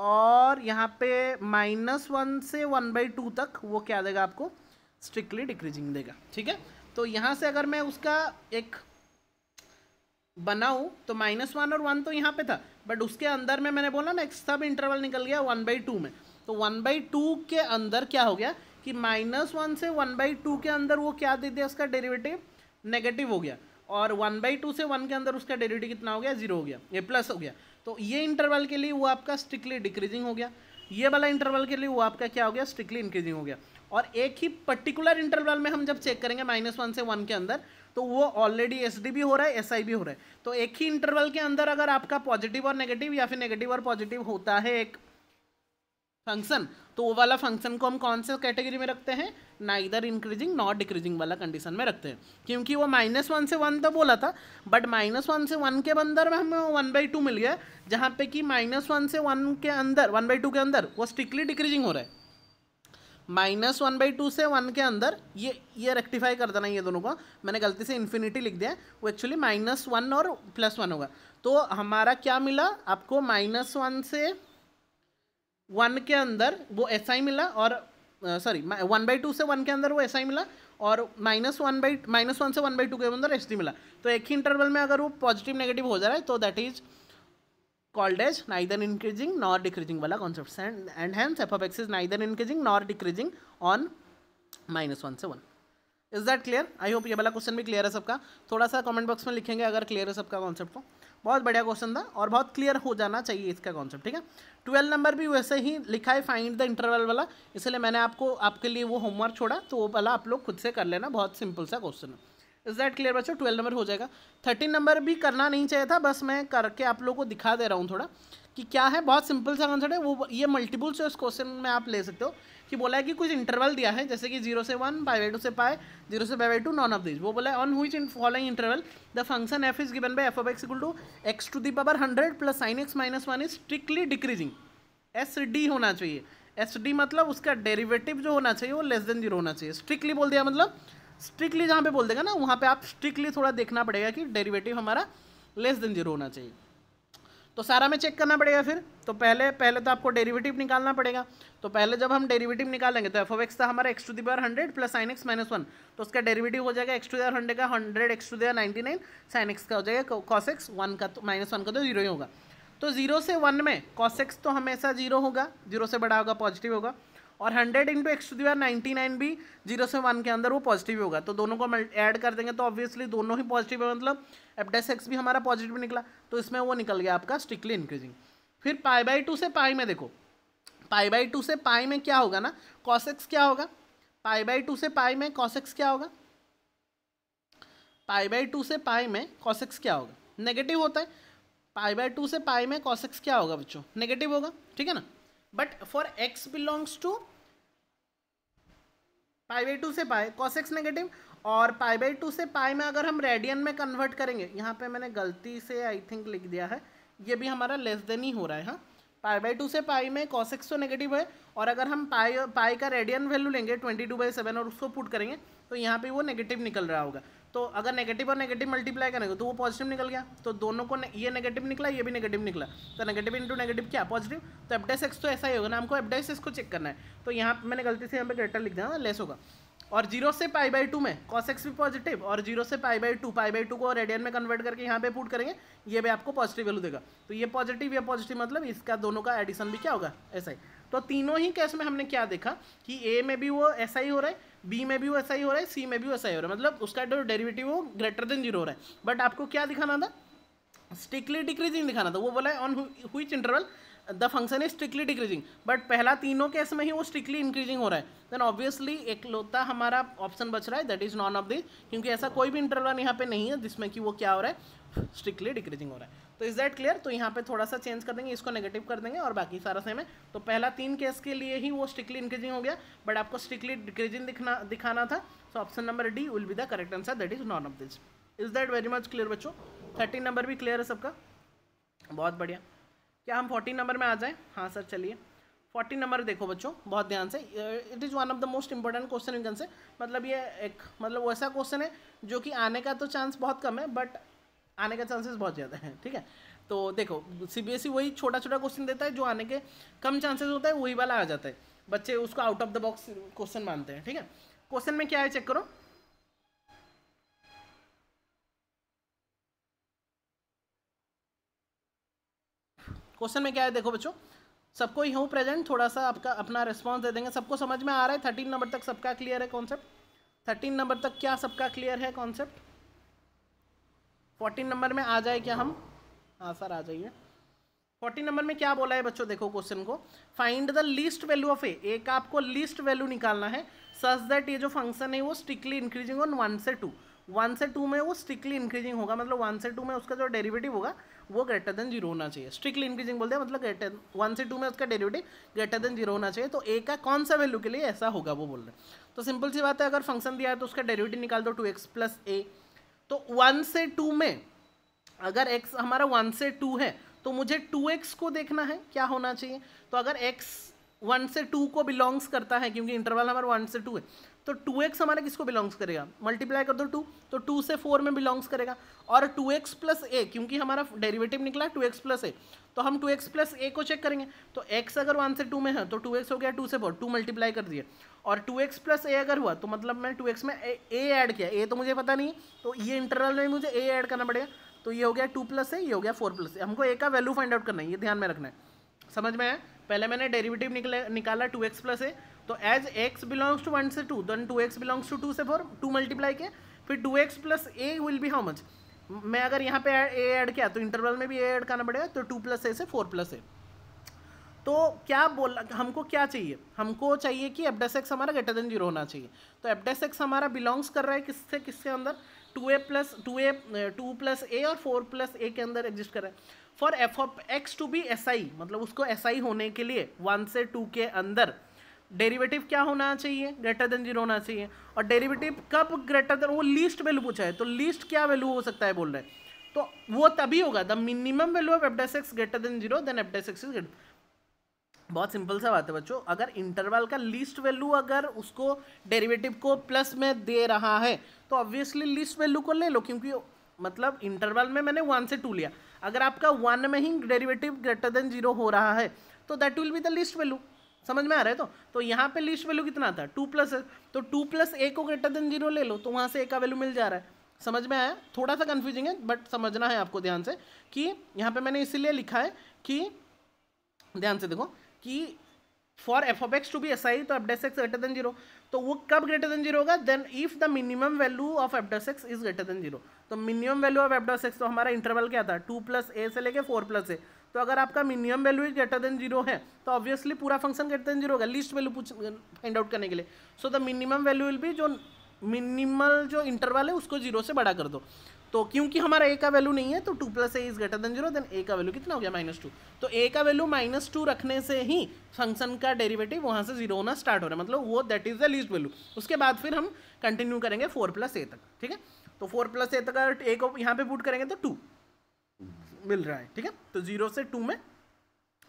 और यहाँ पे माइनस वन से वन बाई टू तक वो क्या देगा आपको स्ट्रिक्टली डिक्रीजिंग देगा ठीक है तो यहाँ से अगर मैं उसका एक बनाऊँ तो माइनस वन और वन तो यहाँ पे था बट उसके अंदर में मैंने बोला ना एक सब इंटरवल निकल गया वन बाई टू में तो वन बाई टू के अंदर क्या हो गया कि माइनस वन से वन बाई टू के अंदर वो क्या दे दिया उसका डेरिवेटिव नेगेटिव हो गया और वन बाई टू से वन के अंदर उसका डेरिवेटिव कितना हो गया जीरो हो गया ये प्लस हो गया तो ये इंटरवल के लिए वो आपका स्ट्रिक्टली डिक्रीजिंग हो गया ये वाला इंटरवल के लिए वो आपका क्या हो गया स्ट्रिक्टली इंक्रीजिंग हो गया और एक ही पर्टिकुलर इंटरवल में हम जब चेक करेंगे माइनस वन से वन के अंदर तो वो ऑलरेडी एस भी हो रहा है एस भी हो रहा है तो एक ही इंटरवल के अंदर अगर आपका पॉजिटिव और नेगेटिव या फिर नेगेटिव और पॉजिटिव होता है एक फंक्शन तो वो वाला फंक्शन को हम कौन से कैटेगरी में रखते हैं ना इधर इंक्रीजिंग नॉट डिक्रीजिंग वाला कंडीशन में रखते हैं क्योंकि वो माइनस वन से वन तो बोला था बट माइनस वन से वन के अंदर में हमें वन बाई टू मिल गया जहाँ पे कि माइनस वन से वन के अंदर वन बाई टू के अंदर वो स्ट्रिक्टली डिक्रीजिंग हो रहा है माइनस वन बाई टू से वन के अंदर ये ये रेक्टिफाई कर देना ये दोनों को मैंने गलती से इन्फिनिटी लिख दिया वो एक्चुअली माइनस वन और प्लस वन होगा तो हमारा क्या मिला आपको माइनस वन से वन के अंदर वो एस आई मिला और सॉरी वन बाई टू से वन के अंदर वो एस आई मिला और minus one by minus one से वन बाई टू के अंदर एस SI मिला तो एक ही इंटरवल में अगर वो पॉजिटिव नेगेटिव हो जा रहा है तो that is called as neither increasing nor decreasing वाला concept and hence f f x is neither increasing nor decreasing on minus one से one is that clear I hope ये वाला क्वेश्चन भी क्लियर है सबका थोड़ा सा कमेंट बॉक्स में लिखेंगे अगर क्लियर है सबका कॉन्सेप्ट तो बहुत बढ़िया क्वेश्चन था और बहुत क्लियर हो जाना चाहिए इसका कॉन्सेप्ट ठीक है ट्वेल्व नंबर भी वैसे ही लिखा है फाइंड द इंटरवल वाला इसलिए मैंने आपको आपके लिए वो होमवर्क छोड़ा तो वो वाला आप लोग खुद से कर लेना बहुत सिंपल सा क्वेश्चन है इज दैट क्लियर बच्चों ट्वेल्व नंबर हो जाएगा थर्टीन नंबर भी करना नहीं चाहिए था बस मैं करके आप लोग को दिखा दे रहा हूँ थोड़ा कि क्या है बहुत सिंपल सा कॉन्सेप्ट है वो ये मल्टीपल चॉइस क्वेश्चन में आप ले सकते हो कि बोला है कि कुछ इंटरवल दिया है जैसे कि जीरो से वन बाई बाई टू से पाए जीरो से by by two none of this वो बोला है on which in following interval the function f is given by F of x equal to x to the power hundred plus sine x minus one is strictly decreasing S D होना चाहिए S D मतलब उसका derivative जो होना चाहिए वो less than zero होना चाहिए स्ट्रिक्टली बोल दिया मतलब स्ट्रिक्टली जहाँ पे बोल देगा ना वहाँ पे आप स्ट्रिक्टली थोड़ा देखना पड़ेगा कि डेरिवेटिव हमारा लेस देन जीरो होना चाहिए तो सारा में चेक करना पड़ेगा फिर तो पहले पहले तो आपको डेरिवेटिव निकालना पड़ेगा तो पहले जब हम डेरिवेटिव निकालेंगे तो एफ ऑफ एक्स था हमारा x to the hundred plus sine x minus one तो उसका डेरिवेटिव हो जाएगा एक्स टू दावर हंड्रेड का hundred x to the power ninety nine sine x का हो जाएगा कॉस एक्स वन का तो माइनस वन का तो जीरो ही होगा तो जीरो से वन में कॉस एक्स तो हमेशा जीरो होगा जीरो से बड़ा होगा पॉजिटिव होगा और hundred into x to the power ninety nine भी जीरो से वन के अंदर वो पॉजिटिव होगा तो दोनों को ऐड कर देंगे तो ऑब्वियसली दोनों ही पॉजिटिव है मतलब एपडेस एक्स भी हमारा पॉजिटिव निकला तो इसमें वो निकल गया आपका स्ट्रिक्टली इंक्रीजिंग फिर पाई बाई टू से पाई में देखो पाई बाई टू से पाई में क्या होगा ना कॉसेक्स क्या होगा पाई बाई टू से पाई में कॉसेक्स क्या होगा पाई बाई टू से पाई में कॉसेक्स क्या होगा नेगेटिव होता है पाई बाई टू से पाई में कॉसेक्स क्या होगा बच्चों नेगेटिव होगा ठीक है ना but for x belongs to pi by two से पाई कॉस एक्स नेगेटिव और पाई बाई टू से पाई में अगर हम रेडियन में कन्वर्ट करेंगे यहाँ पे मैंने गलती से आई थिंक लिख दिया है ये भी हमारा लेस देन ही हो रहा है हाँ पाई बाई टू से पाई में कॉस एक्स तो नेगेटिव है और अगर हम पाई पाई का रेडियन वैल्यू लेंगे ट्वेंटी टू बाई सेवन और उसको पुट करेंगे तो यहाँ पे वो नेगेटिव निकल रहा होगा तो अगर नेगेटिव और नेगेटिव मल्टीप्लाई करेंगे तो वो पॉजिटिव निकल गया तो दोनों को ने, ये नेगेटिव निकला ये भी नेगेटिव निकला तो नेगेटिव इंटू नेगेटिव क्या पॉजिटिव तो एपडेस एक्स तो ऐसा ही होगा ना हमको एपडेस एक्स को चेक करना है तो यहाँ मैंने गलती से यहाँ पे ग्रेटर लिख दिया लेस हाँ, होगा और जीरो से पाई बाई टू में कॉस एक्स भी पॉजिटिव और जीरो से pi by two pi by two को रेडियन में कन्वर्ट करके यहाँ पे पुट करेंगे ये भी आपको पॉजिटिव वैल्यू देगा तो ये पॉजिटिव या पॉजिटिव मतलब इसका दोनों का एडिशन भी क्या होगा ऐसा ही तो तीनों ही केस में हमने क्या देखा कि ए में भी वो ऐसा ही हो रहा है बी में भी वैसा ही हो रहा है सी में भी वैसा ही हो रहा है मतलब उसका जो डेरिवेटिव वो ग्रेटर देन जीरो हो रहा है बट आपको क्या दिखाना था स्ट्रिक्टली डिक्रीजिंग दिखाना था वो बोला है on which interval the function is strictly decreasing but पहला तीनों केस में ही वो स्ट्रिक्टली इंक्रीजिंग हो रहा है देन ऑब्वियसली एक लोता हमारा ऑप्शन बच रहा है that is none of this क्योंकि ऐसा कोई भी इंटरवल यहाँ पे नहीं है जिसमें कि वो क्या हो रहा है स्ट्रिक्टली डिक्रीजिंग हो रहा है तो इज़ दैट क्लियर तो यहाँ पे थोड़ा सा चेंज कर देंगे इसको नेगेटिव कर देंगे और बाकी सारा सेम है तो पहला तीन केस के लिए ही वो स्ट्रिकली इंक्रीजिंग हो गया बट आपको स्ट्रिकली डिक्रीजिंग दिखना दिखाना था so option number D will be the correct answer that is none of this is that very much clear बच्चों थर्टीन नंबर भी क्लियर है सबका बहुत बढ़िया क्या हम फोर्टीन नंबर में आ जाएँ हाँ सर चलिए फोर्टी नंबर देखो बच्चों बहुत ध्यान से it is one of the most important question इन से मतलब ये एक मतलब वैसा क्वेश्चन है जो कि आने का तो चांस बहुत कम है बट आने का चांसेस बहुत ज़्यादा है ठीक है तो देखो सीबीएसई e वही छोटा छोटा क्वेश्चन देता है जो आने के कम चांसेस होता है वही वाला आ जाता है बच्चे उसको out of the box question मानते हैं ठीक है क्वेश्चन में क्या है चेक करो क्वेश्चन में क्या है देखो बच्चों सबको ही हूँ प्रेजेंट थोड़ा सा आपका अपना रिस्पॉन्स दे देंगे सबको समझ में आ रहा है थर्टीन नंबर तक सबका क्लियर है कॉन्सेप्ट थर्टीन नंबर तक क्या सबका क्लियर है कॉन्सेप्ट फोर्टीन नंबर में आ जाए क्या हम हाँ सर आ जाइए फोर्टीन नंबर में क्या बोला है बच्चों देखो क्वेश्चन को find the least value of a एक आपको लीस्ट वैल्यू निकालना है सच दैट ये जो फंक्शन है वो स्ट्रिक्टली इंक्रीजिंग ऑन वन से टू वन से टू में वो स्ट्रिक्टली इंक्रीजिंग होगा मतलब वन से टू में उसका जो डेरिवेटिव होगा वो ग्रेटर देन जीरो होना चाहिए स्ट्रिक्टली इंक्रीजिंग बोलते हैं मतलब ग्रेटर वन से टू में उसका डेरिवेटिव ग्रेटर देन जीरो होना चाहिए तो ए का कौन सा वैल्यू के लिए ऐसा होगा वो बोल रहे हैं तो सिंपल सी बात है अगर फंक्शन दिया है तो उसका डेरिवेटिव निकाल दो टू एक्स प्लस ए तो वन से टू में अगर एक्स हमारा वन से टू है तो मुझे टू एक्स को देखना है क्या होना चाहिए तो अगर एक्स वन से टू को बिलोंग्स करता है क्योंकि इंटरवल हमारा वन से टू है तो टू एक्स हमारा किसको बिलोंग्स करेगा मल्टीप्लाई कर दो टू तो टू से फोर में बिलोंग्स करेगा और टू एक्स प्लस ए क्योंकि हमारा डेरिवेटिव निकला टू एक्स प्लस ए तो हम टू एक्स प्लस ए को चेक करेंगे तो एक्स अगर वन से टू में है तो टू एक्स हो गया टू से फोर टू मल्टीप्लाई कर दिए और टू एक्स प्लस ए अगर हुआ तो मतलब मैं टू एक्स में ए ऐड किया ए तो मुझे पता नहीं तो ये इंटरवल में मुझे ए ऐड करना पड़ेगा तो ये हो गया टू प्लस ए ये हो गया फोर प्लस ए हमको ए का वैल्यू फाइंड आउट करना है ये ध्यान में रखना है समझ में आया पहले मैंने डेरिवेटिव निकले निकाला टू एक्स प्लस ए तो as x belongs to one से two then two x belongs to two से फोर टू मल्टीप्लाई किया फिर two x plus a will be how much मैं अगर यहाँ पे ए ऐड किया तो इंटरवल में भी ए ऐड करना पड़ेगा तो टू प्लस ए से फोर प्लस ए तो क्या बोला हमको क्या चाहिए हमको चाहिए कि एफ एक्स हमारा ग्रेटर देन जीरो होना चाहिए तो एफ एक्स हमारा बिलोंग्स कर रहा है किससे किसके अंदर two a plus two a two plus a और फोर प्लस ए के अंदर एग्जिस्ट कर रहा है for f of x to be S I मतलब उसको एस SI आई होने के लिए वन से टू के अंदर डेरिवेटिव क्या होना चाहिए ग्रेटर देन जीरो होना चाहिए और डेरिवेटिव कब ग्रेटर देन वो लीस्ट वैल्यू पूछा है तो लीस्ट क्या वैल्यू हो सकता है बोल रहे हैं तो वो तभी होगा the minimum value of f dash x greater than zero then एफडेस x is greater बहुत सिंपल सा बात है बच्चों अगर इंटरवल का लीस्ट वैल्यू अगर उसको डेरिवेटिव को प्लस में दे रहा है तो ऑब्वियसली लीस्ट वैल्यू को ले लो क्योंकि मतलब इंटरवल में मैंने वन से टू लिया अगर आपका वन में ही डेरिवेटिव ग्रेटर देन जीरो हो रहा है तो that will be the least value समझ में आ रहा है तो तो यहाँ पे लीस्ट वैल्यू कितना था टू प्लस तो टू प्लस ए को ग्रेटर देन जीरो ले लो तो वहाँ से ए का वैल्यू मिल जा रहा है समझ में आया थोड़ा सा कन्फ्यूजिंग है बट समझना है आपको ध्यान से कि यहाँ पे मैंने इसीलिए लिखा है कि ध्यान से देखो कि for f of x to be S I तो f dash x greater than zero तो वो कब ग्रेटर देन जीरो होगा then if the minimum value of f dash x is greater than zero तो minimum value of f dash x तो हमारा interval क्या था टू प्लस ए से लेके फोर प्लस ए तो अगर आपका minimum value is greater than zero है तो ऑब्वियसली पूरा फंक्शन ग्रेटर देन जीरो होगा लीस्ट वैल्यू पूछ फाइंड आउट करने के लिए so the minimum value will be जो मिनिमल जो इंटरवल है उसको जीरो से बड़ा कर दो तो क्योंकि हमारा ए का वैल्यू नहीं है तो two plus a is greater than zero then a का वैल्यू कितना हो गया माइनस टू तो ए का वैल्यू माइनस टू रखने से ही फंक्शन का डेरिवेटिव वहाँ से जीरो होना स्टार्ट हो रहा है मतलब वो that is the least value उसके बाद फिर हम कंटिन्यू करेंगे फोर प्लस ए तक ठीक है तो फोर प्लस ए तक अगर ए को यहाँ पे पुट करेंगे तो टू मिल रहा है ठीक है तो जीरो से टू में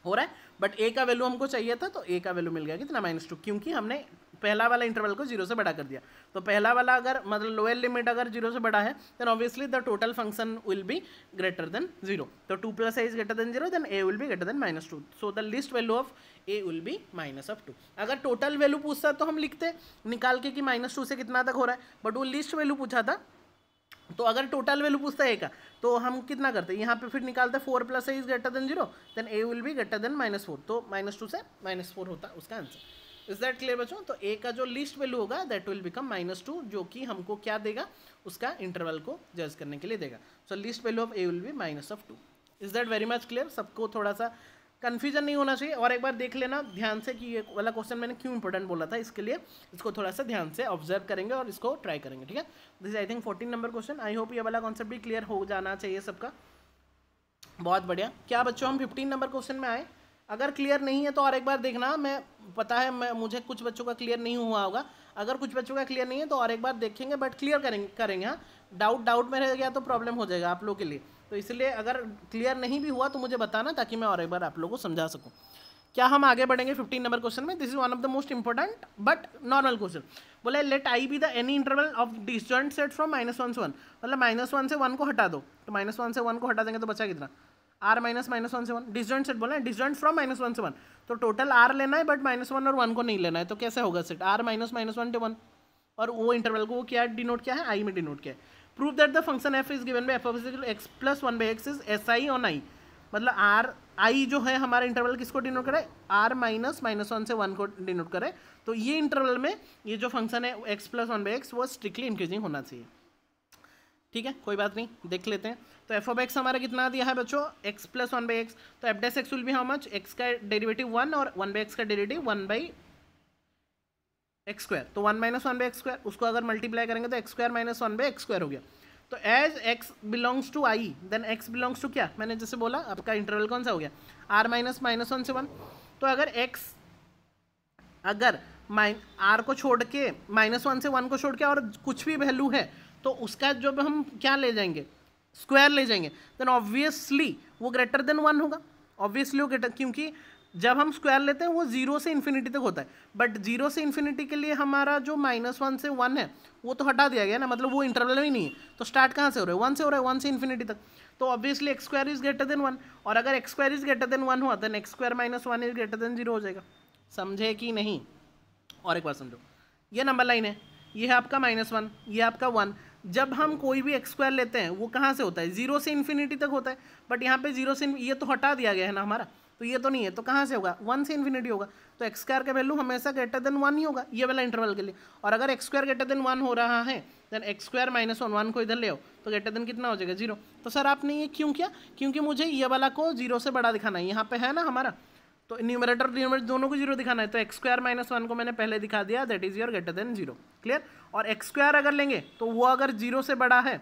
हो रहा है बट ए का वैल्यू हमको चाहिए था तो ए का वैल्यू मिल गया कितना माइनस टू क्योंकि हमने पहला वाला इंटरवल को जीरो से बड़ा कर दिया तो पहला वाला अगर मतलब लोअर लिमिट अगर जीरो से बड़ा है then obviously the total function will be greater than zero तो two plus a is greater than zero then a will be greater than minus two so the least value of a will be minus of two अगर total value पूछता तो हम लिखते निकाल के कि minus two से कितना तक हो रहा है बट वो लिस्ट वैल्यू पूछा था तो अगर टोटल वैल्यू पूछता है ए का तो हम कितना करते हैं यहाँ पे फिर निकालते हैं four plus a is greater than zero then a will be greater than minus four तो माइनस टू से माइनस फोर होता है उसका आंसर इज दैट क्लियर बच्चों तो ए का जो लिस्ट वैल्यू होगा that will become minus two जो कि हमको क्या देगा उसका इंटरवल को जज करने के लिए देगा so least value of a will be minus of two is that very much clear सबको थोड़ा सा कन्फ्यूजन नहीं होना चाहिए और एक बार देख लेना ध्यान से कि ये वाला क्वेश्चन मैंने क्यों इंपॉर्टेंट बोला था इसके लिए इसको थोड़ा सा ध्यान से ऑब्जर्व करेंगे और इसको ट्राई करेंगे ठीक है this I think fourteen number question I hope ये वाला कॉन्सेप्ट भी क्लियर हो जाना चाहिए सबका बहुत बढ़िया क्या बच्चों हम फिफ्टीन नंबर क्वेश्चन में आए अगर क्लियर नहीं है तो और एक बार देखना मैं पता है मैं मुझे कुछ बच्चों का क्लियर नहीं हुआ होगा अगर कुछ बच्चों का क्लियर नहीं है तो और एक बार देखेंगे बट क्लियर करेंगे करेंगे हाँ डाउट डाउट में रह गया तो प्रॉब्लम हो जाएगा आप लोगों के लिए तो इसलिए अगर क्लियर नहीं भी हुआ तो मुझे बताना ताकि मैं और एक बार आप लोगों को समझा सकूँ क्या हम आगे बढ़ेंगे फिफ्टीन नंबर क्वेश्चन में this is one of the most important but normal question बोले let I be the any interval of this set from minus one से वन मतलब माइनस वन से वन को हटा दो तो माइनस वन से वन को हटा देंगे तो बचा कितना आर माइनस माइनस वन से वन डिस्टॉइंट सेट बोला है फ्रॉम माइनस वन से वन तो टोटल आर लेना है बट माइनस वन और वन को नहीं लेना है तो कैसे होगा set R minus minus one to one और वो इंटरवल को वो क्या डिनोट किया है आई में डिनोट किया है prove that the function f is given by f of x one by x is S I on I मतलब आर आई जो है हमारा इंटरवल किसको डिनोट करे आर माइनस माइनस वन से वन को डिनोट करे तो ये इंटरवल में ये जो फंक्शन है x plus one by x वो स्ट्रिक्टली इंक्रीजिंग होना चाहिए ठीक है कोई बात नहीं देख लेते हैं तो एफ ऑफ एक्स हमारा कितना दिया है बच्चों x plus one by x तो एफ डेस एक्स विल भी हाउ मच एक्स का डेरिवेटिव वन और वन बाई एक्स का derivative one by x square तो one minus one by x square उसको अगर मल्टीप्लाई करेंगे तो x square minus one by x square हो गया तो as x belongs to I then x belongs to क्या मैंने जैसे बोला आपका इंटरवल कौन सा हो गया आर माइनस माइनस वन से वन तो अगर एक्स अगर माइन आर को छोड़ के माइनस वन से वन को छोड़ के और कुछ भी वैल्यू है तो उसका जो हम क्या ले जाएंगे स्क्वायर ले जाएंगे देन ऑब्वियसली वो ग्रेटर देन वन होगा ऑब्वियसली वो ग्रेटर क्योंकि जब हम स्क्वायर लेते हैं वो जीरो से इन्फिनिटी तक होता है बट जीरो से इन्फिनिटी के लिए हमारा जो माइनस वन से वन है वो तो हटा दिया गया ना मतलब वो इंटरवल में ही नहीं है तो स्टार्ट कहाँ से हो रहा है वन से हो रहा है वन से इन्फिनिटी तक तो obviously x square is greater than one और अगर x square is greater than one हुआ then x square minus one is greater than zero हो जाएगा समझे कि नहीं और एक बार समझो ये नंबर लाइन है ये है आपका माइनस वन ये आपका वन जब हम कोई भी एक्स स्क्वायर लेते हैं वो कहाँ से होता है जीरो से इन्फिनिटी तक होता है बट यहाँ पे जीरो से ये तो हटा दिया गया है ना हमारा तो ये तो नहीं है तो कहाँ से होगा वन से इन्फिनिटी होगा तो एक्स स्क्वायर का वैल्यू हमेशा ग्रेटर देन वन ही होगा ये वाला इंटरवल के लिए और अगर x square greater than one हो रहा है then x square minus one one को इधर ले आओ तो ग्रेटर देन कितना हो जाएगा जीरो तो सर आपने ये क्यों किया क्योंकि मुझे ये वाला को जीरो से बड़ा दिखाना है यहाँ पे है ना हमारा तो न्यूमरेटर न्यूमरेटर दोनों को जीरो दिखाना है तो एक्स स्क्वायर माइनस वन को मैंने पहले दिखा दिया that is your greater than zero clear और एक्स स्क्वायर अगर लेंगे तो वो अगर जीरो से बड़ा है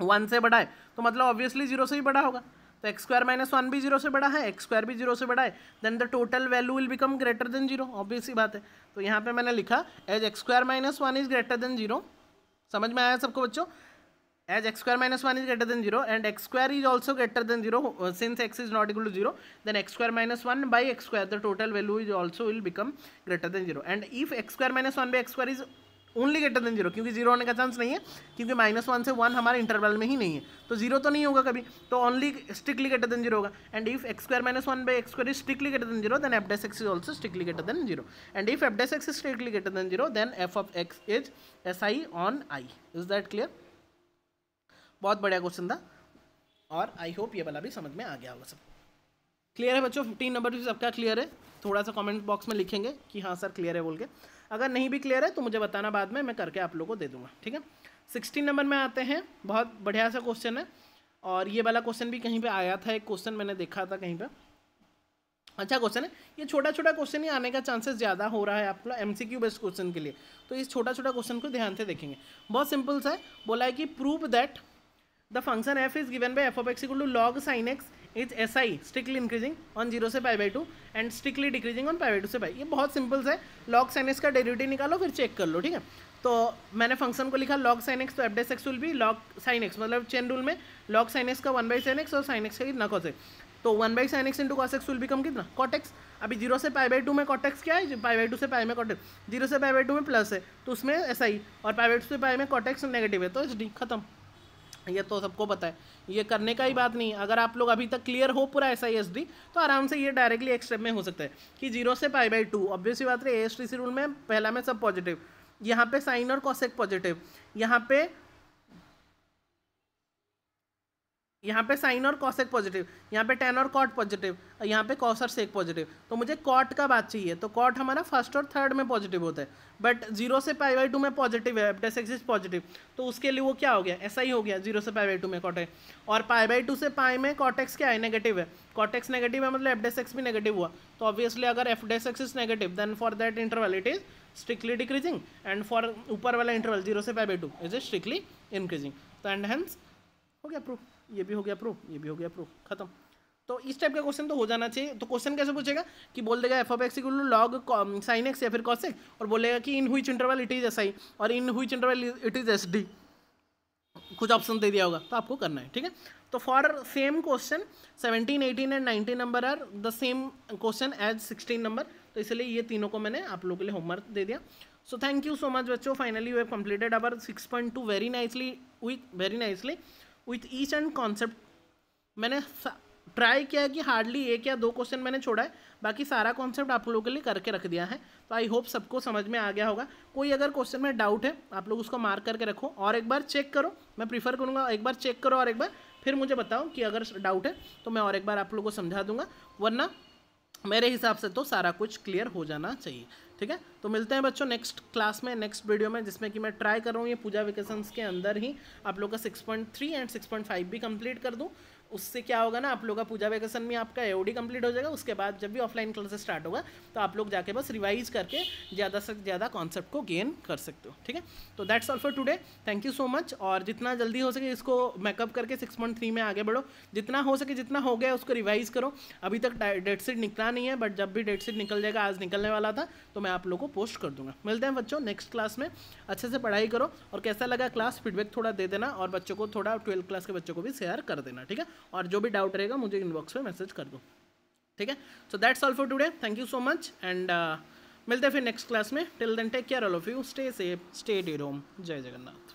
वन से बड़ा है तो मतलब ऑब्वियसली जीरो से ही बड़ा होगा तो एक्स स्क्वायर माइनस वन भी जीरो से बड़ा है एक्स स्क्वायर भी जीरो से बड़ा है then the total value will become greater than zero obvious ही बात है तो यहाँ पे मैंने लिखा as x square minus one is greater than zero समझ में आया सबको बच्चों as x square minus one is greater than zero and x square is also greater than zero since x is not equal to zero then x square minus one by x square the total value is also will become greater than zero and if x square minus one by x square is only greater than zero क्योंकि zero होने का chance नहीं है क्योंकि minus one से one हमारे interval में ही नहीं है तो जीरो तो नहीं होगा कभी तो only strictly greater than zero होगा and if x square minus one by x square is strictly greater than zero then f dash x is also strictly greater than zero and if f dash x is strictly greater than zero then F of x is S I on I is that clear बहुत बढ़िया question था और आई hope ये वाला भी समझ में आ गया होगा सब क्लियर है बच्चों फिफ्टीन नंबर भी सबका क्लियर है थोड़ा सा कमेंट बॉक्स में लिखेंगे कि हाँ सर क्लियर है बोल के अगर नहीं भी क्लियर है तो मुझे बताना बाद में मैं करके आप लोगों को दे दूंगा ठीक है सिक्सटीन नंबर में आते हैं बहुत बढ़िया सा क्वेश्चन है और ये वाला क्वेश्चन भी कहीं पर आया था एक क्वेश्चन मैंने देखा था कहीं पर अच्छा क्वेश्चन है ये छोटा छोटा क्वेश्चन ही आने का चांसेस ज़्यादा हो रहा है आपको M C Q based question के लिए तो इस छोटा छोटा क्वेश्चन को ध्यान से देखेंगे बहुत सिंपल सा है बोला है कि prove that the function f is given by F of x equal to log sine x is S I strictly increasing on zero से pi by two and strictly decreasing on pi by two से pi ये बहुत simple है log sine x का derivative निकालो फिर check कर लो ठीक है तो मैंने फंक्शन को लिखा लॉग साइन एक्स तो एपडेस एक्स विल भी लॉग साइन एक्स मतलब चेन रूल में लॉग साइन एक्स का वन बाई साइन एक्स और साइन एक्स का कितना कॉस एक्स तो one by sine x into cos x will become कितना कॉटेक्स अभी जीरो से पाई बाई टू में कॉटेक्स क्या है पाई बाई टू से पाई में कॉटेक्स जीरो से पाई बाई टू में प्लस है तो उसमें एस आई और पाई बाई टू से पाई में कॉटेक्स नेगेटिव है तो एच डी खत्म ये तो सबको पता है ये करने का ही बात नहीं अगर आप लोग अभी तक क्लियर हो पूरा एस आई एस डी तो आराम से ये डायरेक्टली एक स्टेप में हो सकता है कि जीरो से पाई बाई टू ऑब्वियसली बात रही है A S T C rule में पहला में सब पॉजिटिव यहाँ पे साइन और कॉसेक पॉजिटिव यहाँ पे यहाँ पे साइन और कॉसेक पॉजिटिव यहाँ पे टेन और कॉट पॉजिटिव और यहाँ पे कॉस और सेक पॉजिटिव तो मुझे कॉट का बात चाहिए तो कॉट हमारा फर्स्ट और थर्ड में पॉजिटिव होता है बट जीरो से पाई बाई टू में पॉजिटिव है डेस एक्सिस पॉजिटिव तो उसके लिए वो क्या हो गया ऐसा ही हो गया जीरो से पाई बाई टू में कॉट है और पाई बाई टू से पाई में कॉटेक्स क्या है नेगेटिव है कॉटेक्स नेगेटिव है मतलब एफ डेस एक्स भी नेगेटिव हुआ तो ऑब्वियसली अगर f dash x is negative then for that interval it is strictly decreasing and for ऊपर वाला इंटरवल जीरो से pi by two is is strictly increasing तो एंड हेंस हो गया प्रूफ ये भी हो गया प्रूफ ये भी हो गया प्रूफ खत्म तो इस टाइप का क्वेश्चन तो हो जाना चाहिए तो क्वेश्चन कैसे पूछेगा कि बोल देगा f of x equal to log sine x या फिर कॉस एक्स और बोलेगा कि इन हुई interval it is S I और इन हुई interval it is S D कुछ ऑप्शन दे दिया होगा तो आपको करना है ठीक है तो for same question seventeen eighteen and nineteen number are the same question as sixteen number तो इसलिए ये तीनों को मैंने आप लोगों के लिए होमवर्क दे दिया so thank you so much बच्चों finally you have completed our two very nicely with very nicely with each and concept मैंने ट्राई किया है कि हार्डली एक या दो क्वेश्चन मैंने छोड़ा है बाकी सारा कॉन्सेप्ट आप लोगों के लिए करके रख दिया है तो आई होप सबको समझ में आ गया होगा कोई अगर क्वेश्चन में डाउट है आप लोग उसको मार्क करके रखो और एक बार चेक करो मैं प्रीफर करूँगा एक बार चेक करो और एक बार फिर मुझे बताओ कि अगर डाउट है तो मैं और एक बार आप लोगों को समझा दूंगा वरना मेरे हिसाब से तो सारा कुछ क्लियर हो जाना चाहिए ठीक है तो मिलते हैं बच्चों नेक्स्ट क्लास में नेक्स्ट वीडियो में जिसमें कि मैं ट्राई कर रहा हूँ ये पूजा वेकेशंस के अंदर ही आप लोग का six point three and six point five भी कंप्लीट कर दूँ उससे क्या होगा ना आप लोग का पूजा वैकेशन में आपका एओडी कंप्लीट हो जाएगा उसके बाद जब भी ऑफलाइन क्लासेस स्टार्ट होगा तो आप लोग जाके बस रिवाइज करके ज़्यादा से ज़्यादा कॉन्सेप्ट को गेन कर सकते हो ठीक है तो that's all for today thank you so much और जितना जल्दी हो सके इसको मेकअप करके सिक्स पॉइंट थ्री में आगे बढ़ो जितना हो सके जितना हो गया उसको रिवाइज करो अभी तक डेट शीट निकला नहीं है बट जब भी डेट शीट निकल जाएगा आज निकलने वाला था तो मैं आप लोग को पोस्ट कर दूंगा मिलते हैं बच्चों नेक्स्ट क्लास में अच्छे से पढ़ाई करो और कैसा लगा क्लास फीडबैक थोड़ा दे देना और बच्चों को थोड़ा ट्वेल्थ क्लास के बच्चों को भी शेयर कर देना ठीक है और जो भी डाउट रहेगा मुझे इनबॉक्स में मैसेज कर दो ठीक है so that's all for today thank you so much and मिलते हैं फिर नेक्स्ट क्लास में till then take care all of you stay safe stay the room जय जगन्नाथ